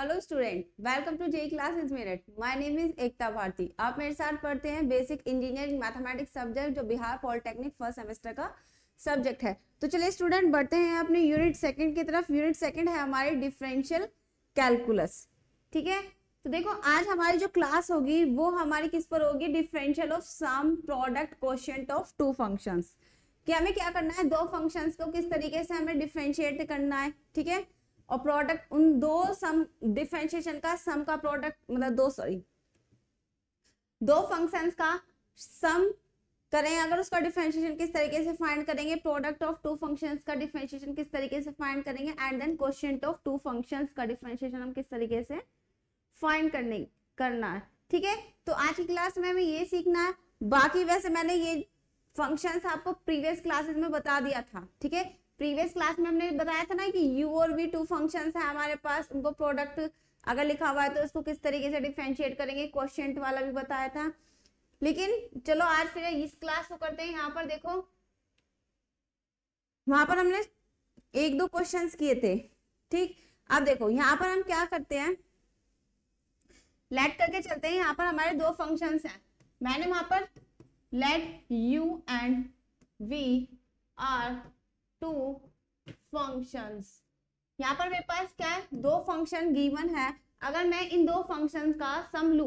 Hello student welcome to J classes Meerut my name is Ekta Bharti आप मेरे साथ पढ़ते हैं बेसिक इंजीनियरिंग मैथमेटिक्स सब्जेक्ट जो बिहार पॉलिटेक्निक फर्स्ट सेमेस्टर का सब्जेक्ट है तो चलिए स्टूडेंट बढ़ते हैं अपने यूनिट सेकंड की तरफ यूनिट सेकंड है हमारे डिफरेंशियल कैलकुलस ठीक है तो देखो आज हमारी जो क्लास होगी वो हमारी किस पर होगी differential of sum product question of two functions कि हमें क्या करना है दो फंक्शंस को किस तरीके से हमें डिफ्रेंशिएट करना है ठीक है और प्रोडक्ट उन दो सम डिफ्रेंशिएशन का सम का प्रोडक्ट मतलब दो सॉरी दो फंक्शंस का सम करें अगर उसका डिफ्रेंशिएशन किस तरीके से फाइंड करेंगे प्रोडक्ट ऑफ टू फंक्शंस का डिफ्रेंशिएशन किस तरीके से फाइंड करेंगे and then question of two functions का डिफ्रेंशिएशन हम किस तरीके से फाइंड करने करना है ठीक है तो आज की क्लास में हमें ये सीखना है बाकी वैसे मैंने ये फंक्शंस आपको प्रीवियस क्लासेस में बता दिया था ठीक है प्रीवियस क्लास में हमने बताया था ना कि यू और वी टू फंक्शंस है हमारे पास उनको प्रोडक्ट अगर लिखा हुआ है तो उसको किस तरीके से डिफ्रेंशिएट करेंगे क्वेश्चन वाला भी बताया था लेकिन चलो आज फिर इस क्लास को करते हैं यहाँ पर देखो वहां पर हमने एक दो क्वेश्चन किए थे ठीक अब देखो यहाँ पर हम क्या करते हैं लेट करके चलते हैं यहाँ पर हमारे दो फंक्शन हैं मैंने वहां पर let u and v are two functions यहाँ पर मेरे पास क्या है दो फंक्शन गिवन है अगर मैं इन दो फंक्शन का सम लू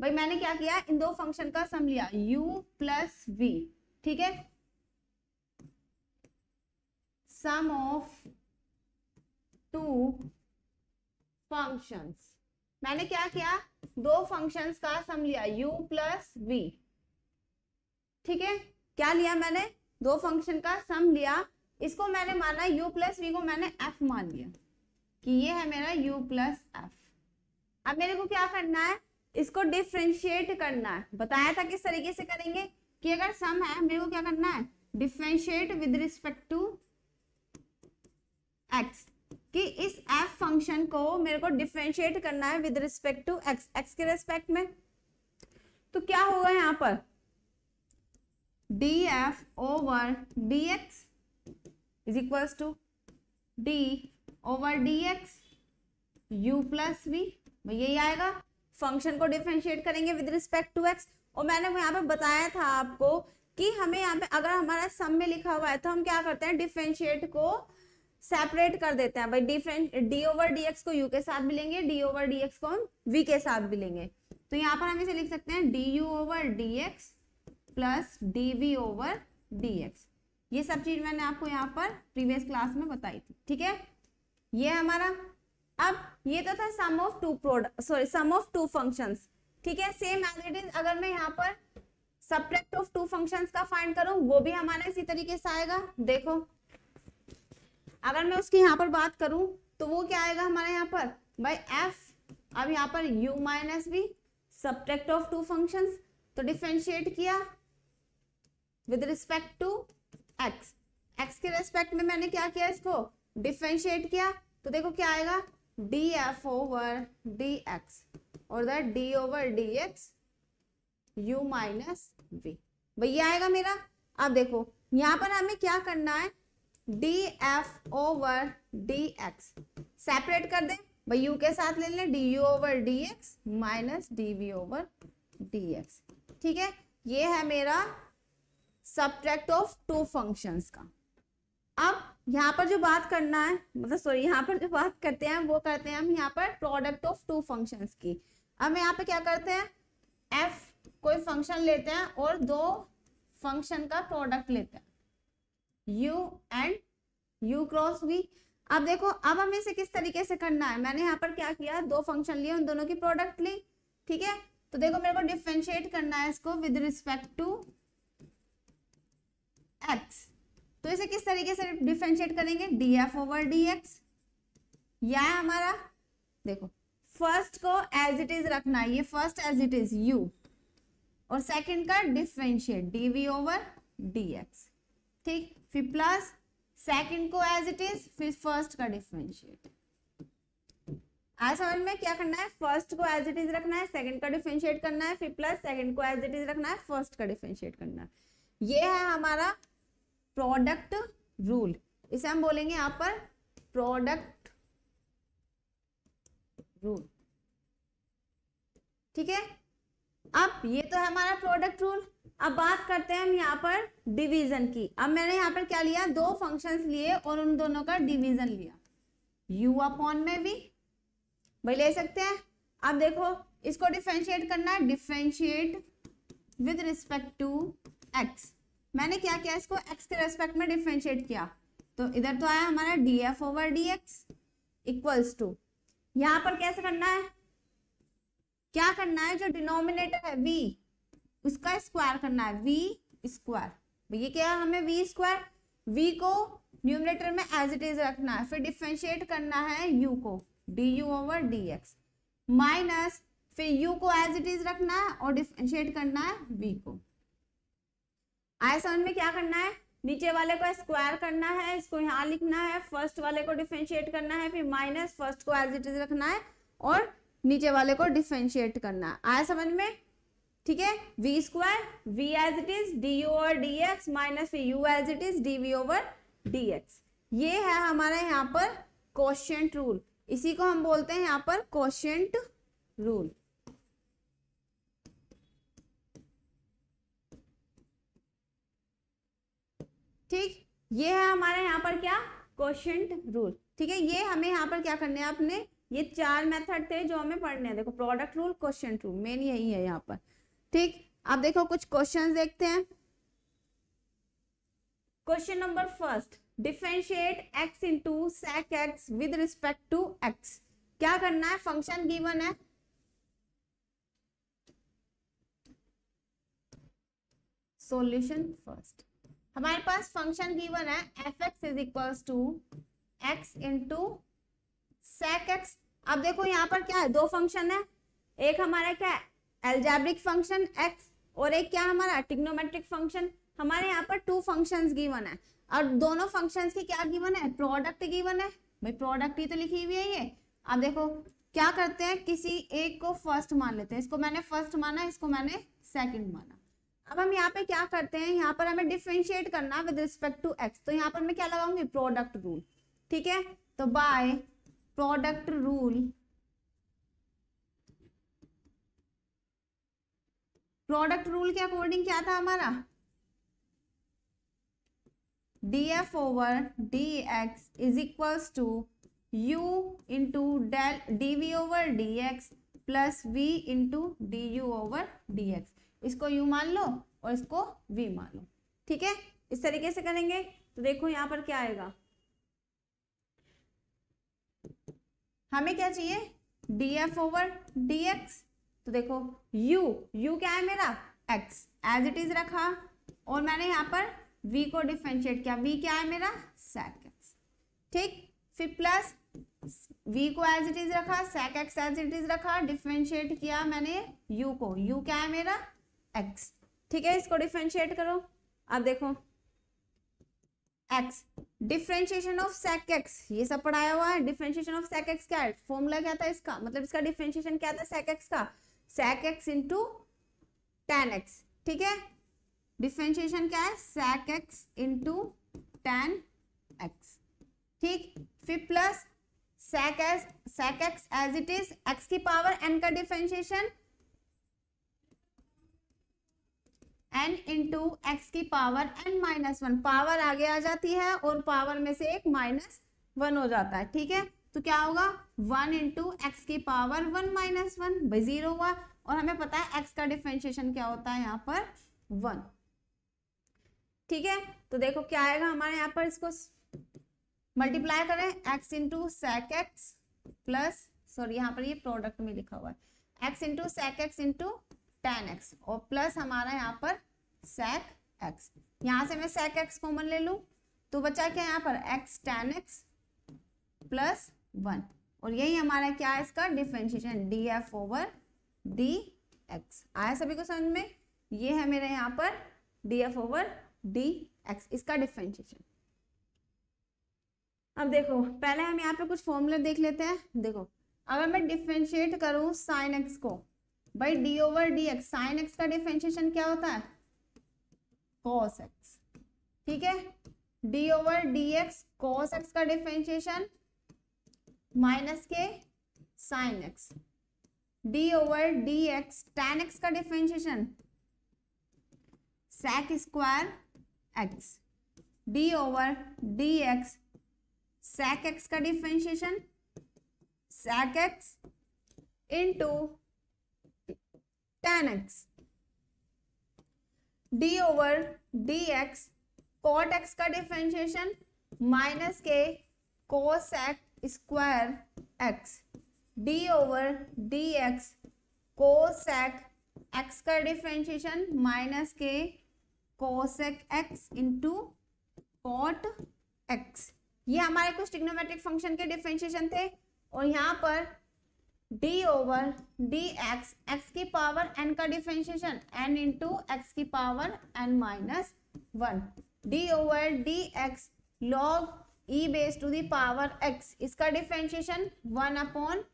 भाई मैंने क्या किया इन दो फंक्शन का सम लिया u प्लस वी ठीक है सम ऑफ टू फंक्शंस मैंने क्या किया दो फंक्शन का सम लिया u प्लस वी ठीक है क्या लिया मैंने दो फंक्शन का सम लिया इसको मैंने माना u प्लस वी को मैंने f मान लिया कि ये है मेरा u प्लस एफ अब मेरे को क्या करना है इसको डिफ्रेंशिएट करना है बताया था किस तरीके से करेंगे कि अगर सम है मेरे को क्या करना है differentiate with respect to x कि इस एफ फंक्शन को मेरे को डिफ्रेंशिएट करना है with respect to x x के रिस्पेक्ट में तो क्या होगा यहां पर d f over d x is equals to d over d x u plus v यही आएगा फंक्शन को डिफ्रेंशिएट करेंगे विद रिस्पेक्ट टू एक्स और मैंने यहाँ पे बताया था आपको कि हमें यहाँ पे अगर हमारा सम में लिखा हुआ है तो हम क्या करते हैं डिफ्रेंशिएट को सेपरेट कर देते हैं भाई different d over d x को यू के साथ भी लेंगे डी ओवर डी एक्स को हम वी के साथ भी लेंगे तो यहाँ पर हम इसे लिख सकते हैं d u over d x plus d v over d x ये सब चीज़ मैंने आपको यहाँ पर प्रीवियस क्लास में बताई थी ठीक है ये हमारा अब ये तो था sum of two product sorry sum of two functions ठीक है सेम एज इट इज अगर मैं यहाँ पर सब्रेक्ट ऑफ टू फंक्शंस का फाइंड करूं वो भी हमारा इसी तरीके से आएगा देखो अगर मैं उसकी यहाँ पर बात करूं तो वो क्या आएगा हमारे यहाँ पर बाई एफ अब यहाँ पर u minus b subtract of two functions तो डिफ्रेंशिएट किया with respect to x x के रेस्पेक्ट में मैंने क्या किया इसको डिफ्रेंशिएट किया तो देखो क्या आएगा d f over d x और that d over d x u minus v वही आएगा मेरा अब देखो यहां पर हमें क्या करना है d f over d x separate कर दें भाई यू के साथ ले लें d u over d x minus d v over d x ठीक है ये है मेरा सब्ट्रैक्ट ऑफ टू फंक्शंस का अब यहाँ पर जो बात करना है मतलब सॉरी यहाँ पर जो बात करते हैं वो करते हैं हम यहाँ पर प्रोडक्ट ऑफ टू फंक्शंस की अब यहाँ पे क्या करते हैं एफ कोई फंक्शन लेते हैं और दो फंक्शन का प्रोडक्ट लेते हैं u and u cross v अब देखो अब हमें इसे किस तरीके से करना है मैंने यहाँ पर क्या किया दो फंक्शन लिए उन दोनों की प्रोडक्ट ली ठीक है तो देखो मेरे को डिफ्रेंशिएट करना है इसको विद रिस्पेक्ट टू एक्स तो इसे किस तरीके से डिफ्रेंशिएट करेंगे d f over d x या है हमारा देखो फर्स्ट को एज इट इज रखना ये first as it is u और सेकंड का differentiate d v over d x ठीक फिर प्लस सेकंड को एज इट इज फिर फर्स्ट का डिफ्रेंशिएट आज समझ में क्या करना है फर्स्ट को एज इट इज रखना है सेकंड का डिफ्रेंशिएट करना है फिर प्लस सेकंड को एज इट इज रखना है फर्स्ट का डिफ्रेंशिएट करना है ये है हमारा प्रोडक्ट रूल इसे हम बोलेंगे यहाँ पर प्रोडक्ट रूल ठीक है अब ये तो है हमारा प्रोडक्ट रूल अब बात करते हैं हम यहाँ पर डिवीजन की अब मैंने यहाँ पर क्या लिया दो फंक्शंस लिए और उन दोनों का डिवीजन लिया u अपॉन में भी भाई ले सकते हैं अब देखो इसको डिफ्रेंशिएट करना है differentiate with respect to x मैंने क्या किया इसको x के रेस्पेक्ट में डिफ्रेंशिएट किया तो इधर तो आया हमारा d f over d x equals to यहाँ पर कैसे करना है क्या करना है जो डिनोमिनेटर है v उसका स्क्वायर करना है v स्क्वायर तो ये क्या है हमें v स्क्वायर v को न्यूमिनेटर में एज इट इज रखना है फिर डिफ्रेंशिएट करना है u को d u over d x minus फिर u को एज इट इज रखना है और डिफ्रेंशिएट करना है v को आई सेवन में क्या करना है नीचे वाले को स्क्वायर करना है इसको यहाँ लिखना है फर्स्ट वाले को डिफ्रेंशिएट करना है फिर माइनस फर्स्ट को एज इट इज रखना है और नीचे वाले को डिफ्रेंशिएट करना है आया समझ में ठीक है v square v as it is d u over d x minus u as it is d v over d x ये है हमारे यहाँ पर क्वेश्चन रूल इसी को हम बोलते हैं यहाँ पर क्वेश्चन रूल ठीक ये है हमारे यहाँ पर क्या क्वेश्चन रूल ठीक है ये हमें यहाँ पर क्या करने हैं आपने ये चार मेथड थे जो हमें पढ़ने हैं देखो product rule question rule main यही है यहाँ पर ठीक अब देखो कुछ क्वेश्चन देखते हैं question number first differentiate x into sec x with respect to x क्या करना है फंक्शन गिवन है सॉल्यूशन फर्स्ट हमारे पास फंक्शन गिवन है f x is equal to x into sec x अब देखो यहाँ पर क्या है दो फंक्शन है एक हमारा क्या है एल्जेब्रिक फंक्शन एक्स और एक क्या हमारा टिग्नोमेट्रिक फंक्शन हमारे यहाँ पर टू फंक्शंस गिवन है और दोनों फंक्शंस की क्या गिवन है प्रोडक्ट गिवन है भाई प्रोडक्ट ही तो लिखी हुई है ये अब देखो क्या करते हैं किसी एक को फर्स्ट मान लेते हैं इसको मैंने फर्स्ट माना इसको मैंने सेकेंड माना अब हम यहाँ पे क्या करते हैं यहाँ पर हमें डिफ्रेंशिएट करना विद रिस्पेक्ट टू एक्स तो यहाँ पर मैं क्या लगाऊंगी प्रोडक्ट रूल ठीक है तो by product rule product rule के अकॉर्डिंग क्या था हमारा d f over d x is equals to u into del d v over d x plus v into d u over d x इसको u मान लो और इसको we मान लो ठीक है इस तरीके से करेंगे तो देखो यहाँ पर क्या आएगा हमें क्या चाहिए d f over d x तो देखो u u क्या है मेरा x एज इट इज रखा और मैंने यहाँ पर v को डिफ्रेंशिएट किया v क्या है मेरा sec x ठीक फिर प्लस v को एज इट इज रखा sec x as it is रखा डिफ्रेंशिएट किया मैंने u को u क्या है मेरा एक्स ठीक है इसको डिफ्रेंशिएट करो आप देखो x differentiation of sec x ये सब पढ़ाया हुआ है डिफ्रेंशिएशन ऑफ सेक एक्स क्या है फॉर्मूला क्या था इसका मतलब इसका डिफ्रेंशिएशन क्या था सेक एक्स का sec x into tan x ठीक है डिफ्रेंशिएशन क्या है sec x into tan x ठीक फिर plus sec x sec x as it is x की पावर एन का डिफ्रेंशिएशन एन इंटू एक्स की power n minus one power आगे आ जाती है और पावर में से एक माइनस वन हो जाता है ठीक है तो क्या होगा वन इंटू एक्स की power one minus one by zero हुआ और हमें पता है एक्स का डिफ्रेंशिएशन क्या होता है यहाँ पर वन ठीक है तो देखो क्या आएगा हमारे यहाँ पर इसको मल्टीप्लाई करें x into sec x plus sorry यहाँ पर ये यह प्रोडक्ट में लिखा हुआ है x into sec x into tan x और प्लस हमारा यहाँ पर sec x यहाँ से मैं sec x कॉमन ले लूँ तो बचा क्या यहाँ पर x tan x plus one और यही हमारा क्या है इसका differentiation d f over d x आया सभी को समझ में ये है मेरे यहाँ पर d f over d x इसका डिफ्रेंशिएशन अब देखो पहले हम यहाँ पे कुछ फॉर्मूले देख लेते हैं देखो अगर मैं डिफ्रेंशिएट करूँ साइन एक्स को भाई d over d x sine x का डिफ्रेंशिएशन क्या होता है कॉस एक्स ठीक है d over d x cos x का डिफ्रेंशिएशन माइनस के sine x d over d x tan x का differentiation sec square x d over d x sec x का differentiation sec x into tan x d over d x cot x का differentiation minus के cos x square x d over d x cosec x का differentiation minus के cosec x into cot x ये हमारे कुछ trigonometric function के differentiation थे और यहाँ पर d over d x x की पावर एन का डिफ्रेंशिएशन एन इंटू एक्स की power n minus one d over d x log e base to the power x इसका differentiation one upon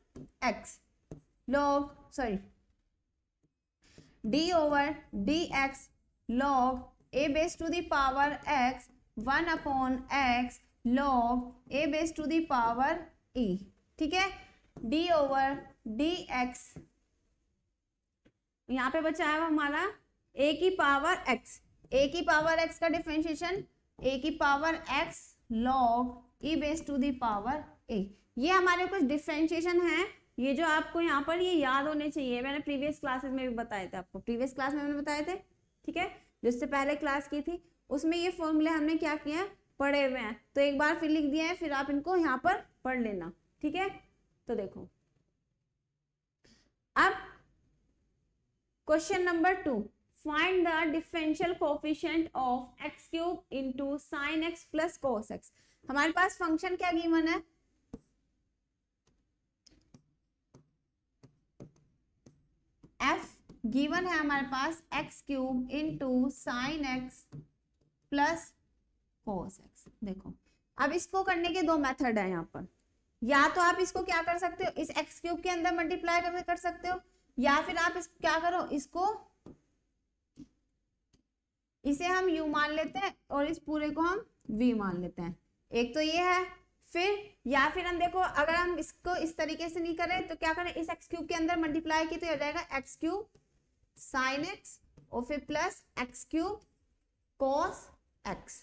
x log sorry d over d x log a base to the power power x 1 upon x log a base to the e ठीक है d over d x यहाँ पे बचा है हमारा ए की power x a की power x का डिफ्रेंशिएशन ए की power x log e base to the power a ये हमारे कुछ डिफ्रेंशिएशन है ये जो आपको यहाँ पर ये याद होने चाहिए मैंने प्रीवियस क्लासेस में भी बताए थे आपको प्रीवियस क्लास में मैंने बताए थे ठीक है जिससे पहले क्लास की थी उसमें ये फॉर्मूले हमने क्या किया पढ़े हुए हैं तो एक बार फिर लिख दिया है फिर आप इनको यहाँ पर पढ़ लेना ठीक है तो देखो अब question number two find the differential coefficient of x cube into sine x plus cos x हमारे पास फंक्शन क्या गिवन है एफ गिवन है हमारे पास x cube into sine x plus cos x देखो अब इसको करने के दो मेथड है यहाँ पर या तो आप इसको क्या कर सकते हो इस एक्स क्यूब के अंदर मल्टीप्लाई करके कर सकते हो या फिर आप इस क्या करो इसको इसे हम यू मान लेते हैं और इस पूरे को हम वी मान लेते हैं एक तो ये है फिर या फिर हम देखो अगर हम इसको इस तरीके से नहीं करें तो क्या करें इस एक्स क्यूब के अंदर मल्टीप्लाई की तो हो जाएगा एक्स क्यूब साइन एक्स और फिर plus x cube cos x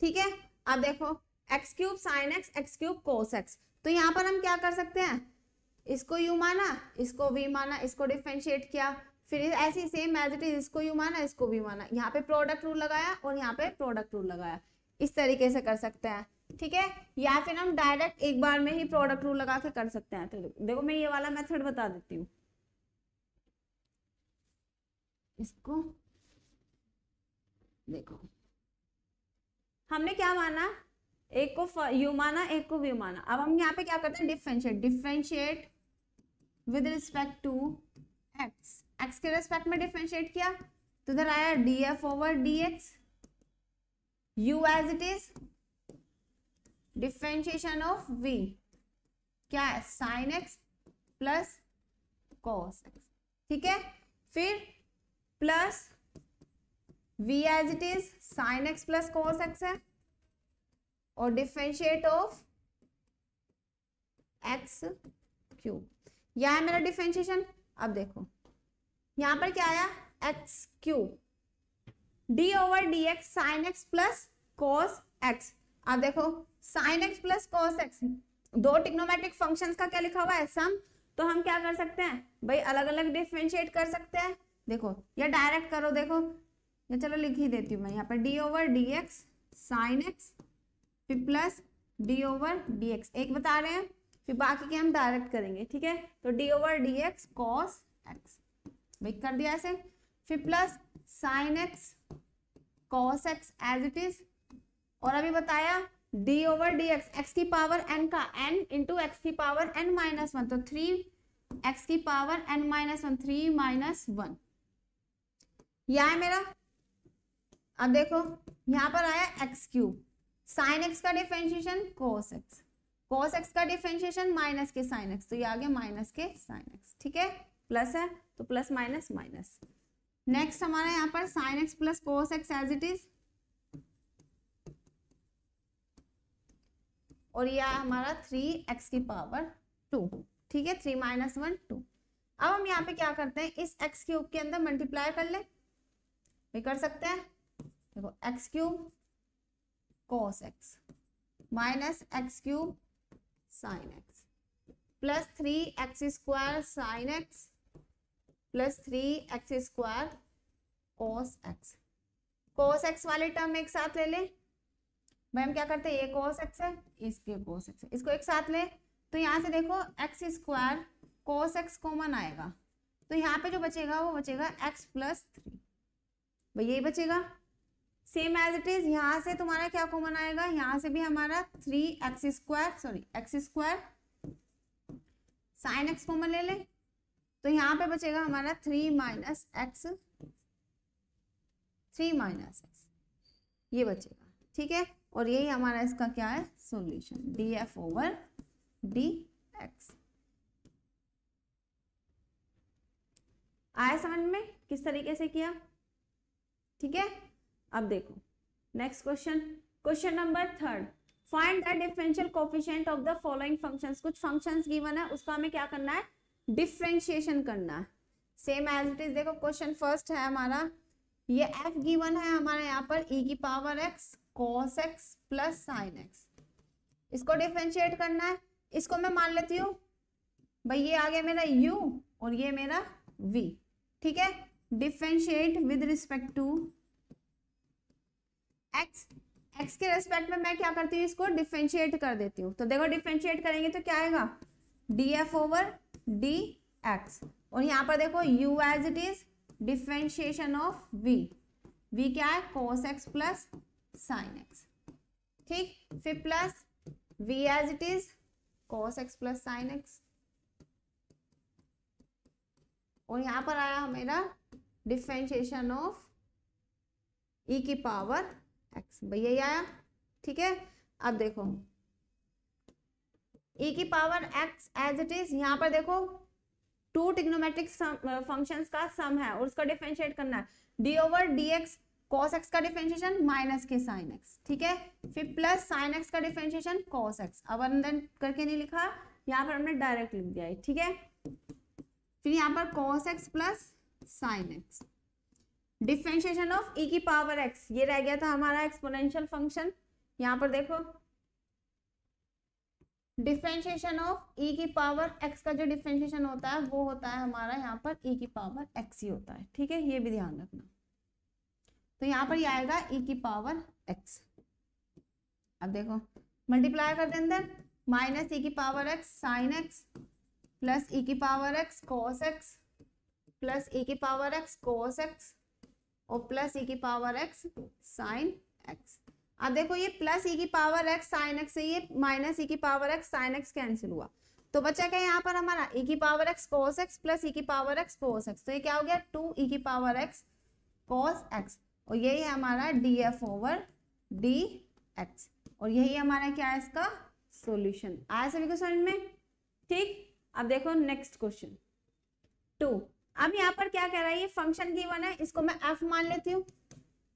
ठीक है अब देखो x cube sine x x cube cos x तो यहाँ पर हम क्या कर सकते हैं इसको यू माना इसको वी माना इसको डिफ्रेंशिएट किया फिर ऐसे ही सेम एज इट इज इसको यू माना इसको वी माना यहाँ पे प्रोडक्ट रूल लगाया और यहाँ पे प्रोडक्ट रूल लगाया इस तरीके से कर सकते हैं ठीक है या फिर हम डायरेक्ट एक बार में ही प्रोडक्ट रूल लगा के कर सकते हैं तो देखो मैं ये वाला मेथड बता देती हूँ इसको देखो हमने क्या माना एक को यू माना एक को व्यू माना अब हम यहाँ पे क्या करते हैं differentiate differentiate with respect to x x के रिस्पेक्ट में डिफ्रेंशिएट किया तो इधर आया d f over d x u as it is differentiation of v क्या है sine x plus cos x ठीक है फिर plus v as it is sine x plus cos x है और डिफ्रेंशिएट ऑफ एक्स क्यू यह है मेरा डिफ्रेंशिएशन अब देखो यहां पर क्या आया x cube d over d x sine x plus cos x अब देखो sine x plus cos x दो टिक्नोमेट्रिक फंक्शंस का क्या लिखा हुआ है सम तो हम क्या कर सकते हैं भाई अलग अलग डिफ्रेंशिएट कर सकते हैं देखो या डायरेक्ट करो देखो या चलो लिख ही देती हूँ मैं यहाँ पर d over d x sine x फिर plus d over d x एक बता रहे हैं फिर बाकी के हम डायरेक्ट करेंगे ठीक है तो d over d x cos x भाई कर दिया ऐसे फिर plus sine x cos x as it is और अभी बताया d over d x x की पावर एन का एन इंटू एक्स की पावर एन माइनस वन तो थ्री एक्स की power n minus one three minus one यह है मेरा अब देखो यहां पर आया एक्स क्यूब साइन एक्स का differentiation cos x cos x का डिफ्रेंशिएशन माइनस के साइन एक्स तो ये आ गया माइनस के साइन एक्स ठीक है प्लस है तो प्लस माइनस माइनस नेक्स्ट हमारा यहाँ पर sine x plus cos x as it is और यह हमारा थ्री एक्स की पावर टू ठीक है थ्री माइनस वन टू अब हम यहाँ पे क्या करते हैं इस एक्स क्यूब के अंदर मल्टीप्लाई कर ले कर सकते हैं देखो x cube cos x minus x cube sine x plus three x square sine x plus three x square cos x cos x वाले टर्म एक साथ ले लें मैम क्या करते हैं ये कॉस एक्स है इसके कॉस एक्स इसको एक साथ ले तो यहाँ से देखो x square cos x common आएगा तो यहाँ पे जो बचेगा वो बचेगा एक्स प्लस थ्री यही बचेगा सेम एज इट इज यहाँ से तुम्हारा क्या कॉमन आएगा यहाँ से भी हमारा three x square sorry x square sine x common ले लें तो यहाँ पे बचेगा हमारा three minus x three minus x ये बचेगा ठीक है और यही हमारा इसका क्या है solution d f over d x आया समझ में किस तरीके से किया ठीक है अब देखो next question question number third find the differential coefficient of the following functions कुछ फंक्शंस गिवन है उसका हमें क्या करना है डिफ्रेंशिएशन करना है सेम एज इट इज देखो क्वेश्चन फर्स्ट है हमारा ये f गिवन है हमारे यहाँ पर e की power x cos x plus sine x इसको डिफ्रेंशिएट करना है इसको मैं मान लेती हूँ भाई ये आ गया मेरा u और ये मेरा v ठीक है differentiate with respect to x x के रेस्पेक्ट में मैं क्या करती हूँ इसको डिफ्रेंशिएट कर देती हूँ तो देखो डिफ्रेंशिएट करेंगे तो क्या आएगा d f over d x और यहाँ पर देखो u as it is differentiation of v v क्या है cos x plus sine x ठीक फिर plus v as it is cos x plus sine x और यहाँ पर आया हमारा डिफ्रेंशिएशन ऑफ ई की पावर एक्स भैया ये आया ठीक है अब देखो ई e की power x as it is यहाँ पर देखो टू टिग्नोमेट्रिक फंक्शन का सम है और उसका डिफ्रेंशिएट करना है d over d x cos x का डिफ्रेंशिएशन माइनस के साइन एक्स ठीक है फिर प्लस साइन एक्स का डिफ्रेंशिएशन कॉस एक्स अब अंदर करके नहीं लिखा यहाँ पर हमने डायरेक्ट लिख दिया है ठीक है फिर यहाँ पर cos x plus sine x differentiation of e की पावर एक्स ये रह गया था हमारा एक्सपोनेंशियल फंक्शन यहाँ पर देखो डिफ्रेंशिएशन ऑफ ई की पावर एक्स का जो डिफ्रेंशिएशन होता है वो होता है हमारा यहाँ पर ई e की पावर एक्स ही होता है ठीक है ये भी ध्यान रखना तो यहाँ पर ये आएगा ई e की पावर एक्स अब देखो मल्टीप्लाई कर दें देन माइनस ई की power x sine x plus e की power x cos x plus e की पावर एक्स कॉस एक्स और प्लस ई e की पावर एक्स साइन एक्स अब देखो ये प्लस ई e की पावर एक्स साइन एक्स है ये माइनस ई e की power x sine x cancel हुआ तो बच्चा क्या यहाँ पर हमारा ई की power x cos x plus e की पावर एक्स कॉस एक्स तो ये क्या हो गया टू ई की पावर एक्स कॉस एक्स और यही है हमारा d f over d x और यही हमारा क्या है इसका सोल्यूशन आया सभी क्वेश्चन में ठीक अब देखो नेक्स्ट क्वेश्चन टू अब यहाँ पर क्या कह रहा है ये फंक्शन गिवन है इसको मैं एफ मान लेती हूँ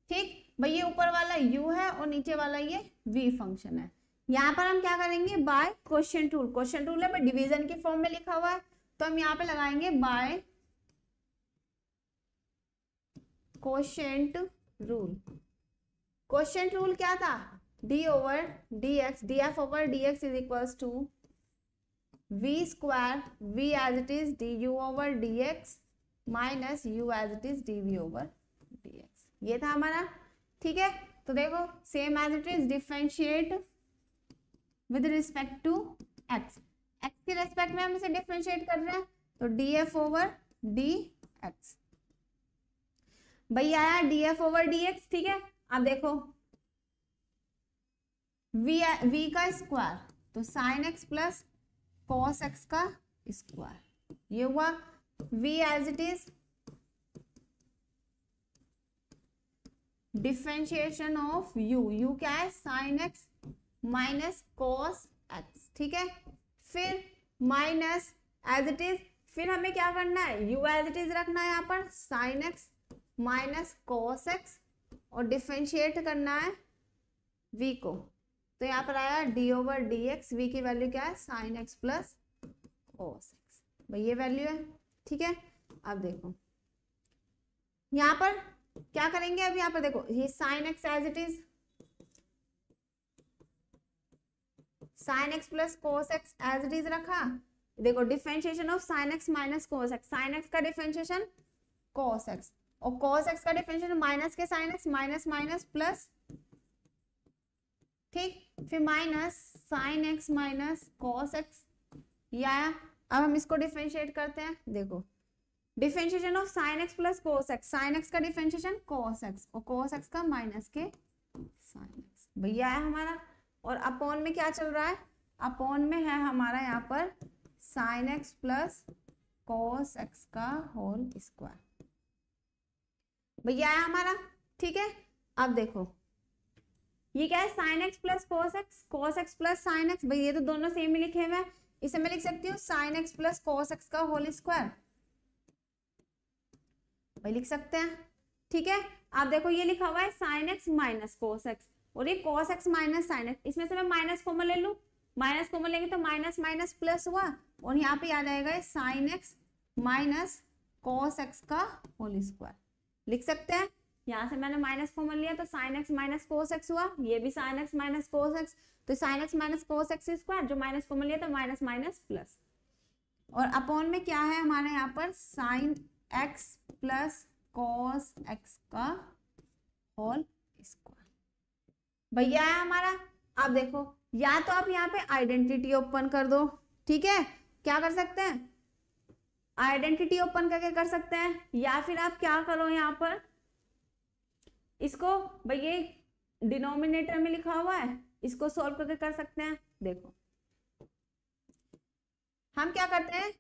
ठीक भाई ये ऊपर वाला यू है और नीचे वाला ये वी फंक्शन है यहाँ पर हम क्या करेंगे by quotient rule quotient rule है डिवीजन के फॉर्म में लिखा हुआ है तो हम यहाँ पे लगाएंगे by question rule question rule क्या था d over d x d f over d x is equal to v square v as it is d u over d x minus u as it is d v over d x ये था हमारा ठीक है तो देखो same as it is differentiate with respect to x x के respect में हम इसे डिफ्रेंशिएट कर रहे हैं तो d f over d x भाई आया d f over d x ठीक है अब देखो वी वी का स्क्वायर तो sine x plus cos x का स्क्वायर ये हुआ v as it is differentiation of u u क्या है sine x minus cos x ठीक है फिर माइनस एज इट इज फिर हमें क्या करना है u एज इट इज रखना है यहाँ पर sine x minus cos x और डिफ्रेंशिएट करना है v को तो यहाँ पर आया d over d x v की वैल्यू क्या है sine x plus cos x भाई ये वैल्यू है ठीक है अब देखो यहाँ पर क्या करेंगे अब यहां पर देखो ये sine x as it is sine x plus cos x as it is रखा देखो differentiation of sine x minus cos x sine x का डिफ्रेंशिएशन कोस एक्स और कोस एक्स का डिफ्रेंशिएशन माइनस के sine x minus minus plus ठीक फिर minus sine x minus cos x या अब हम इसको डिफ्रेंशिएट करते हैं देखो differentiation of sine x plus cos x sine x का डिफ्रेंशिएशन कोस एक्स और कोस एक्स का माइनस के साइन एक्स भैया है हमारा और अपॉन में क्या चल रहा है अपॉन में है हमारा यहाँ पर sine x plus cos x का होल स्क्वायर भैया है हमारा ठीक है अब देखो ये क्या है sine x plus cos x cos x plus sine x भैया तो दोनों सेम ही लिखे हुए हैं इसे मैं लिख सकती हूँ sine x plus cos x का होल स्क्वायर वही लिख सकते हैं ठीक है आप देखो ये लिखा हुआ है sine x minus cos x और ये cos x minus sine x इसमें से मैं माइनस कॉमन ले लू माइनस कॉमन लेंगे तो माइनस माइनस प्लस हुआ और यहाँ पे याद आएगा sine x minus cos x का होल स्क्वायर लिख सकते हैं यहाँ से मैंने माइनस कॉमन लिया तो sine x minus cos x हुआ ये भी sine x minus cos x तो sine x minus cos x square जो माइनस कॉमन लिया था माइनस माइनस प्लस और अपॉन में क्या है हमारे यहाँ पर sine x plus cos x का होल स्क्वायर भैया है हमारा आप देखो या तो आप यहाँ पे आइडेंटिटी ओपन कर दो ठीक है क्या कर सकते हैं आइडेंटिटी ओपन करके कर सकते हैं या फिर आप क्या करो यहाँ पर इसको भैया डिनोमिनेटर में लिखा हुआ है इसको सॉल्व करके कर सकते हैं देखो हम क्या करते हैं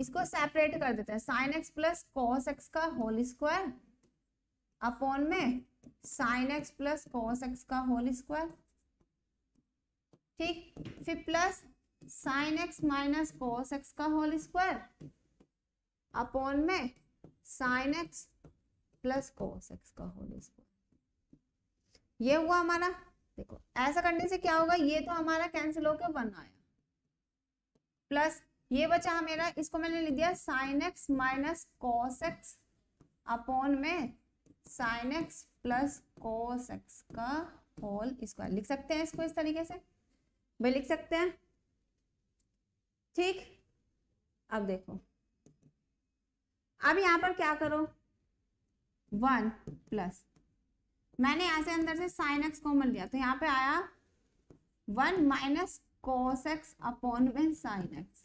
इसको सेपरेट कर देते हैं sine x plus cos x का होल स्क्वायर अपॉन में sine x plus cos x का होल स्क्वायर ठीक फिर plus sine x minus cos x का होल स्क्वायर अपॉन में sine x plus cos x का होल स्क्वायर ये हुआ हमारा देखो ऐसा करने से क्या होगा ये तो हमारा कैंसिल होकर वन आया प्लस ये बचा हमारा इसको मैंने लिख दिया sine x minus cos x upon में sine x plus cos x का होल स्क्वायर लिख सकते हैं इसको इस तरीके से भाई लिख सकते हैं ठीक अब देखो अब यहां पर क्या करो वन प्लस मैंने ऐसे से अंदर से साइन एक्स कॉमन लिया तो यहाँ पे आया one minus cos x upon में sine x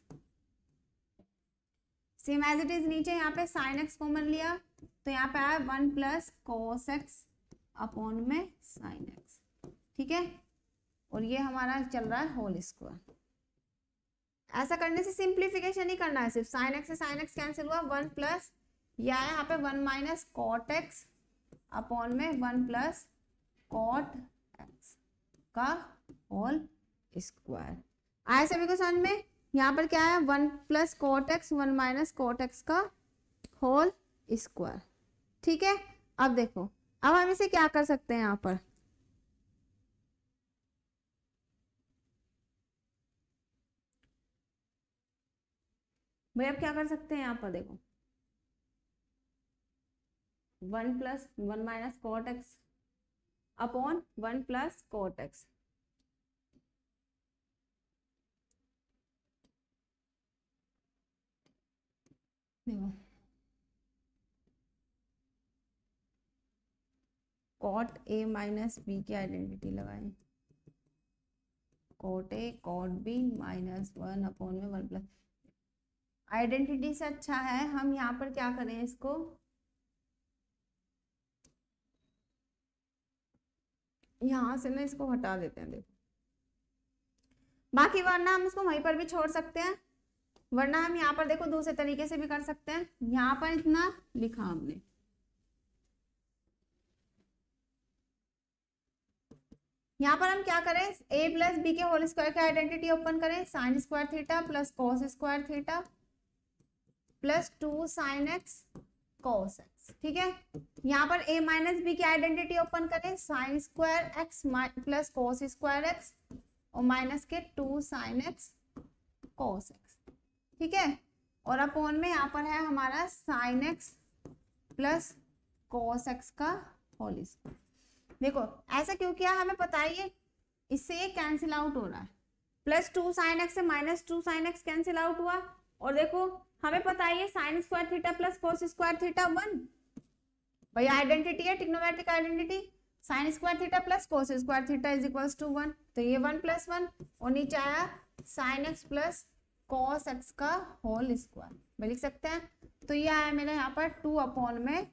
same as it is नीचे यहाँ पे साइन एक्स कॉमन लिया तो यहाँ पे आया one plus cos x upon में साइन एक्स ठीक है और ये हमारा चल रहा है होल स्क्वायर ऐसा करने से सिंप्लीफिकेशन ही करना है सिर्फ साइन एक्स से साइन एक्स कैंसिल हुआ वन प्लस या यहाँ पे one minus cot x upon में वन प्लस कॉट एक्स का होल स्क्वायर आए सभी को समझ में यहाँ पर क्या है one plus cot x one minus cot x का होल स्क्वायर ठीक है अब देखो अब हम इसे क्या कर सकते हैं यहाँ पर भाई अब क्या कर सकते हैं यहाँ पर देखो one plus one minus cot x upon one plus cot x देखो कॉट ए माइनस बी की आइडेंटिटी लगाएं cot a cot b minus one upon में वन प्लस आइडेंटिटी से अच्छा है हम यहाँ पर क्या करें इसको यहाँ से ना इसको हटा देते हैं देखो बाकी वरना हम इसको वहीं पर भी छोड़ सकते हैं वरना हम यहाँ पर देखो दूसरे तरीके से भी कर सकते हैं यहाँ पर इतना लिखा हमने यहाँ पर हम क्या करें ए प्लस बी के होल स्क्वायर की आइडेंटिटी ओपन करें sine square theta plus cos square theta plus two sine x cos x ठीक है यहाँ पर a माइनस बी की आइडेंटिटी ओपन करें sine square x plus cos square x और माइनस के two sine x cos x ठीक है और अपोन में यहाँ पर है हमारा sine x plus cos x का होल स्क्वायर देखो ऐसा क्यों किया हमें पता है इससे ये कैंसिल आउट हो रहा है प्लस टू साइन एक्स से minus two sine x cancel out हुआ और देखो हमें पता है ये sine square theta plus cos square theta one भाई आइडेंटिटी है trigonometric identity sine square theta plus cos square theta is equal to one तो ये वन प्लस वन और नीचे आया sine x plus cos x का होल स्क्वायर भाई लिख सकते हैं तो ये आया मेरा यहाँ पर टू अपॉन में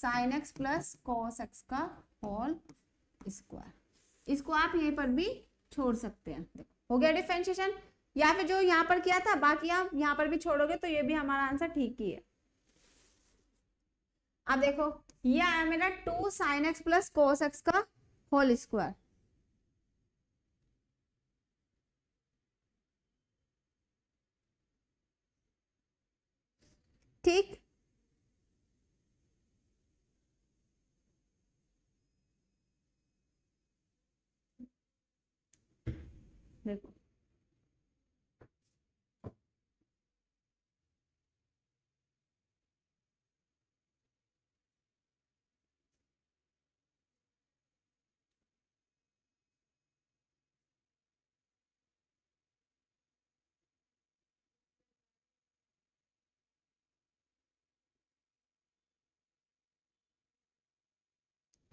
sine x plus cos x का होल स्क्वायर इसको आप यहीं पर भी छोड़ सकते हैं हो गया डिफ्रेंशिएशन या फिर जो यहाँ पर किया था बाकी आप यहाँ पर भी छोड़ोगे तो ये भी हमारा आंसर ठीक ही है अब देखो ये आया मेरा two sine x plus cos x का होल स्क्वायर ठीक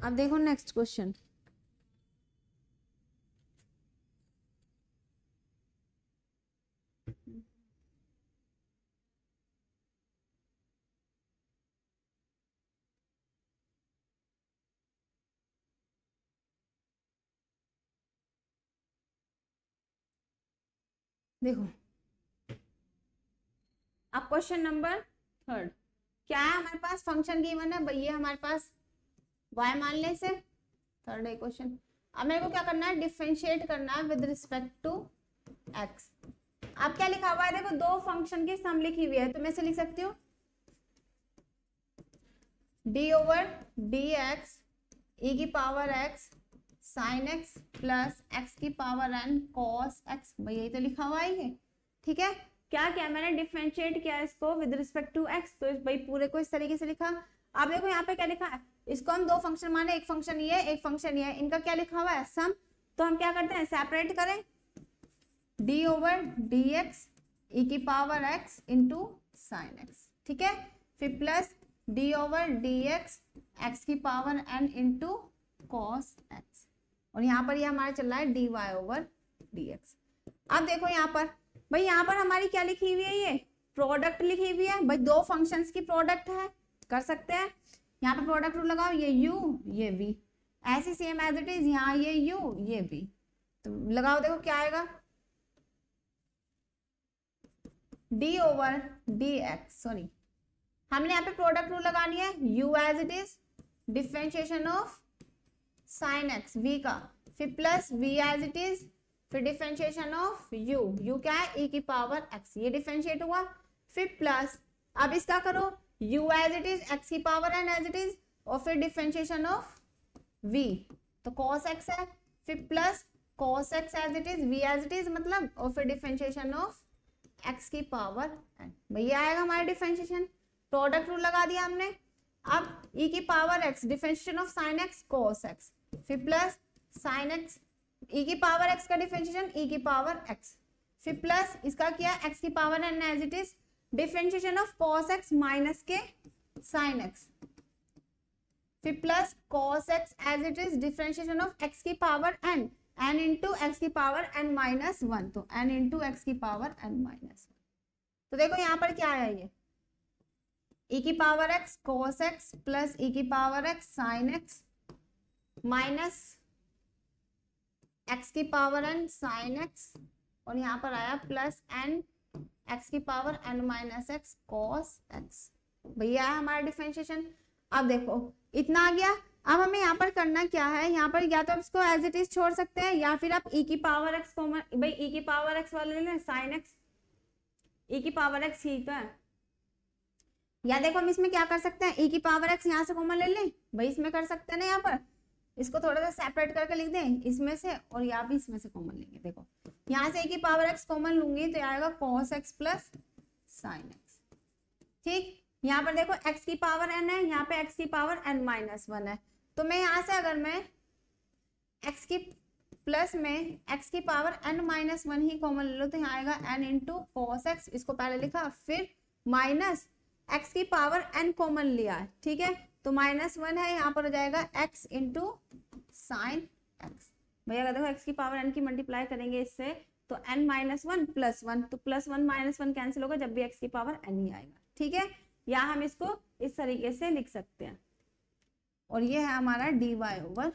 अब देखो नेक्स्ट क्वेश्चन देखो अब क्वेश्चन नंबर थर्ड क्या है हमारे पास फंक्शन गिवन है भैया हमारे पास वाई मान ले इसे थर्ड इक्वेशन अब मेरे को क्या करना है डिफ्रेंशिएट करना है विद रिस्पेक्ट टू एक्स आप क्या लिखा हुआ है देखो दो फंक्शन की सम लिखी हुई है तो मैं इसे लिख सकती हूँ d over d x e की power x sine x plus x की पावर एन कॉस एक्स यही तो लिखा हुआ ही है ठीक है क्या क्या मैंने डिफ्रेंशिएट किया इसको विद रिस्पेक्ट टू एक्स तो भाई पूरे को इस तरीके से लिखा आप देखो यहाँ पे क्या लिखा इसको हम दो फंक्शन माने एक फंक्शन ये एक फंक्शन ये इनका क्या लिखा हुआ है सम तो हम क्या करते हैं सेपरेट करें d over d x e की power x into sine x ठीक है फिर plus d over d x x की power n into cos x और यहाँ पर ये यह हमारा चल रहा है d y over d x अब देखो यहाँ पर भाई यहाँ पर हमारी क्या लिखी हुई है ये प्रोडक्ट लिखी हुई है भाई दो फंक्शंस की प्रोडक्ट है कर सकते हैं यहाँ पे प्रोडक्ट रूल लगाओ ये यू ये वी ऐसी सेम एज इट इज यहाँ ये यू ये वी तो लगाओ देखो क्या आएगा d over d x sorry हमने यहाँ पे प्रोडक्ट रूल लगानी है u as it is differentiation of sine x v का फिर plus v as it is फिर डिफ्रेंशिएशन ऑफ यू यू क्या है ई e की पावर एक्स ये डिफ्रेंशिएट हुआ फिर प्लस अब इसका करो u as it is x की power n as it is और फिर डिफ्रेंशिएशन ऑफ v तो cos x है फिर plus cos x as it is v as it is मतलब और फिर डिफ्रेंशिएशन ऑफ x की पावर n भैया आएगा हमारा डिफ्रेंशिएशन प्रोडक्ट रूल लगा दिया हमने अब e की power x differentiation of sin x cos x फिर प्लस sin x e की पावर x का डिफ्रेंशिएशन e की पावर x फिर प्लस इसका क्या x की power n as it is differentiation of cos x minus के साइन एक्स फिर plus cos x as it is differentiation of x की power n n into x की power n minus one तो n into x की power n minus तो देखो यहां पर क्या आया ये e की power x cos x plus e की power x sin x minus x की पावर n sin x और यहां पर आया प्लस n एक्स की power n minus x cos x भैया है हमारा डिफ्रेंशिएशन अब देखो इतना आ गया अब हमें यहाँ पर करना क्या है यहाँ पर या तो आप इसको एज इट इज छोड़ सकते हैं या फिर आप ई e की पावर एक्स कॉमन भाई ई e की पावर एक्स वाले ले लें साइन एक्स ई की पावर एक्स ही तो है या देखो हम इसमें क्या कर सकते हैं ई e की पावर एक्स यहाँ से कॉमन ले लें भाई इसमें कर सकते हैं ना यहाँ पर इसको थोड़ा सा सेपरेट करके लिख दें इसमें से और यहाँ भी इसमें से कॉमन लेंगे देखो यहाँ से एक ही पावर एक्स कॉमन लूंगी तो आएगा cos x plus sine x ठीक यहाँ पर देखो एक्स की पावर एन है यहाँ पे एक्स की पावर एन माइनस वन है तो मैं यहाँ से अगर मैं एक्स की प्लस में एक्स की पावर एन माइनस वन ही कॉमन ले लो तो यहाँ आएगा एन इंटू कॉस एक्स इसको पहले लिखा फिर माइनस एक्स की पावर एन कॉमन लिया ठीक है तो माइनस वन है यहाँ पर हो जाएगा एक्स इंटू साइन एक्स भैया अगर देखो एक्स की पावर एन की मल्टीप्लाई करेंगे इससे तो n minus one plus one तो plus one minus one cancel होगा जब भी एक्स की पावर एन ही आएगा ठीक है या हम इसको इस तरीके से लिख सकते हैं और ये है हमारा d y over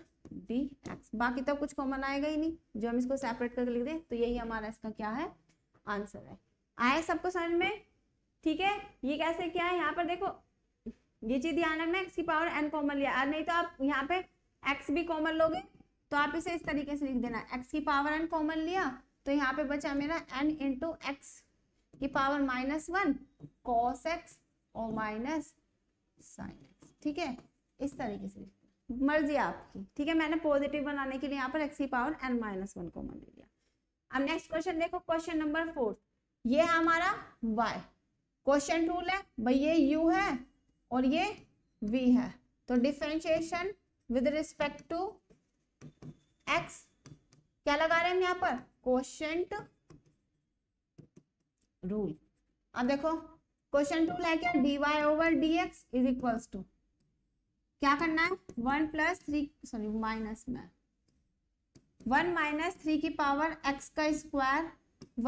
d x बाकी तो कुछ कॉमन आएगा ही नहीं जो हम इसको सेपरेट करके लिख दें तो यही हमारा इसका क्या है आंसर है आए सबको समझ में ठीक है ये कैसे क्या है यहाँ पर देखो ये चीज ध्यान रखना एक्स की पावर एन कॉमन लिया नहीं तो आप यहाँ पे एक्स भी कॉमन लोगे तो आप इसे इस तरीके से लिख देना एक्स की पावर एन कॉमन लिया तो यहाँ पे बचा मेरा एन इंटू एक्स की power minus one cos x और माइनस साइन एक्स ठीक है इस तरीके से मर्जी आपकी ठीक है मैंने पॉजिटिव बनाने के लिए यहाँ पर एक्स की power n minus one common ले लिया अब नेक्स्ट क्वेश्चन देखो क्वेश्चन नंबर फोर ये हमारा वाई क्वेश्चन टू है भाई ये यू है और ये v है तो differentiation with respect to x क्या लगा रहे हैं हम यहाँ पर क्वेश्चन रूल अब देखो क्वेश्चन रूल है क्या d y over d x is equals to क्या करना है one plus three sorry minus में वन माइनस थ्री की पावर एक्स का स्क्वायर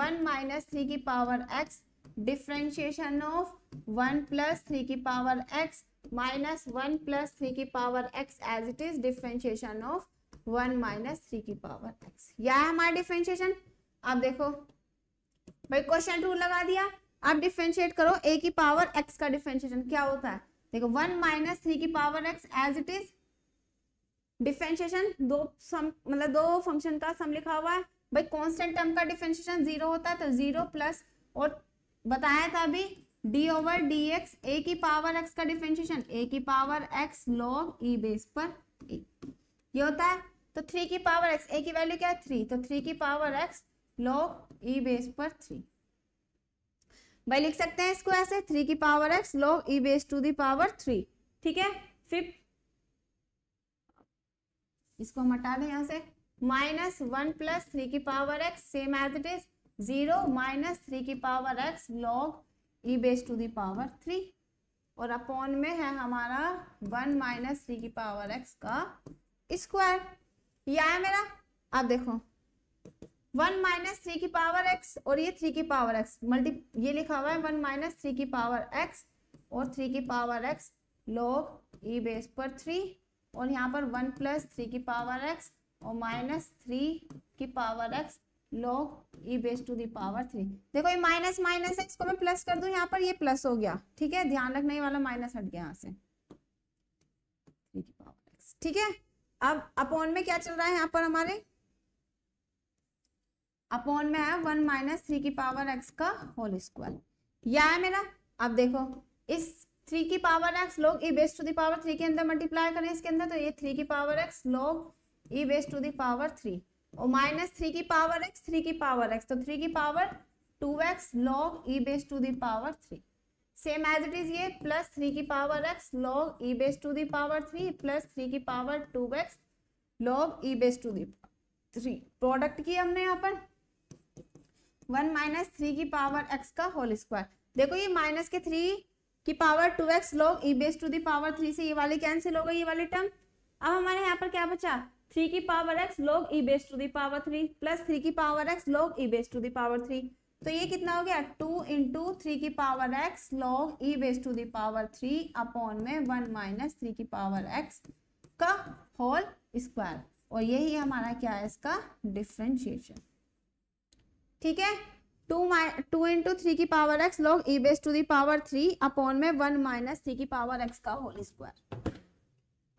वन माइनस थ्री की power x differentiation of one plus three की power x minus one plus three की power x as it is differentiation of one minus three की power x यह है हमारा differentiation आप देखो भाई क्वेश्चन टू लगा दिया आप डिफ्रेंशिएट करो ए की पावर एक्स का डिफ्रेंशिएशन क्या होता है देखो वन माइनस थ्री की power x as it is differentiation दो सम मतलब दो फंक्शन का सम लिखा हुआ है भाई कांस्टेंट टर्म का डिफ्रेंशिएशन जीरो होता है तो जीरो प्लस और बताया था अभी d over d x a की पावर एक्स का डिफ्रेंशिएशन ए की power x log e base पर ए e. ये होता है तो थ्री की पावर एक्स ए की वैल्यू क्या है थ्री तो थ्री की power x log e base पर थ्री भाई लिख सकते हैं इसको ऐसे थ्री की power x log e base to the power three ठीक है फिर इसको हम हटा दें यहां से माइनस वन प्लस थ्री की power x same as it is zero minus three की power x log e base to the power three और अपॉन में है हमारा वन माइनस थ्री की पावर एक्स का स्क्वायर ये आया मेरा आप देखो वन माइनस थ्री की पावर एक्स और ये थ्री की पावर एक्स मल्टी ये लिखा हुआ है वन माइनस थ्री की पावर एक्स और थ्री की power x log e base पर थ्री और यहाँ पर वन प्लस थ्री की पावर एक्स और माइनस थ्री की power x log e base to the power three देखो ये माइनस माइनस है इसको मैं प्लस कर दू यहाँ पर ये प्लस हो गया ठीक है ध्यान रखना ये वाला माइनस हट गया यहाँ से ठीक है अब अपॉन में क्या चल रहा है यहाँ पर हमारे अपॉन में है वन माइनस थ्री की पावर एक्स का होल स्क्वायर यह है मेरा अब देखो इस थ्री की power x log e base to the power three के अंदर मल्टीप्लाई करें इसके अंदर तो ये थ्री की power x log e base to the power three और माइनस थ्री की पावर एक्स थ्री की पावर एक्स तो थ्री की power two x log e base to the power three same as it is ये प्लस थ्री की power x log e base to the power three plus three की power two x log e base to three product की हमने यहाँ पर one minus three की power x का whole square देखो ये माइनस के थ्री की power two x log e base to the power three से ये वाली कैंसिल हो गई ये वाली टर्म अब हमारे यहाँ पर क्या बचा थ्री की power x log e base to the power three plus three की power x log e base to the power three तो ये कितना हो गया टू इंटू थ्री की power x log e base to the power three upon में one minus three की power x का होल स्क्वायर और यही हमारा क्या है इसका डिफ्रेंशिएशन ठीक है टू माइ टू इंटू थ्री की power x log e base to the power three upon में वन माइनस थ्री की पावर एक्स का होल स्क्वायर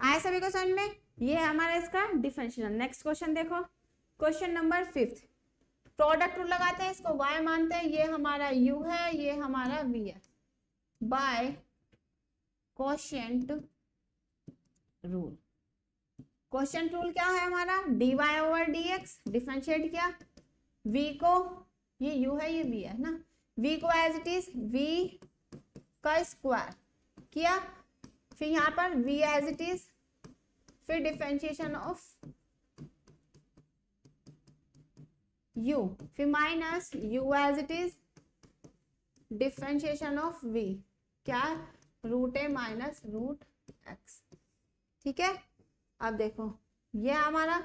आया सभी को समझ में ये है हमारा इसका डिफरेंशियल नेक्स्ट क्वेश्चन देखो question number fifth product rule लगाते हैं इसको वाई मानते हैं ये हमारा यू है ये हमारा वी है by question rule question rule क्या है हमारा d y over d x differentiate किया वी को ये यू है ये वी है ना वी को एज इट इज वी का स्क्वायर किया फिर यहाँ पर वी एज इट इज फिर डिफ्रेंशिएशन ऑफ u फिर minus u as it is differentiation of v क्या root a minus root x ठीक है अब देखो ये हमारा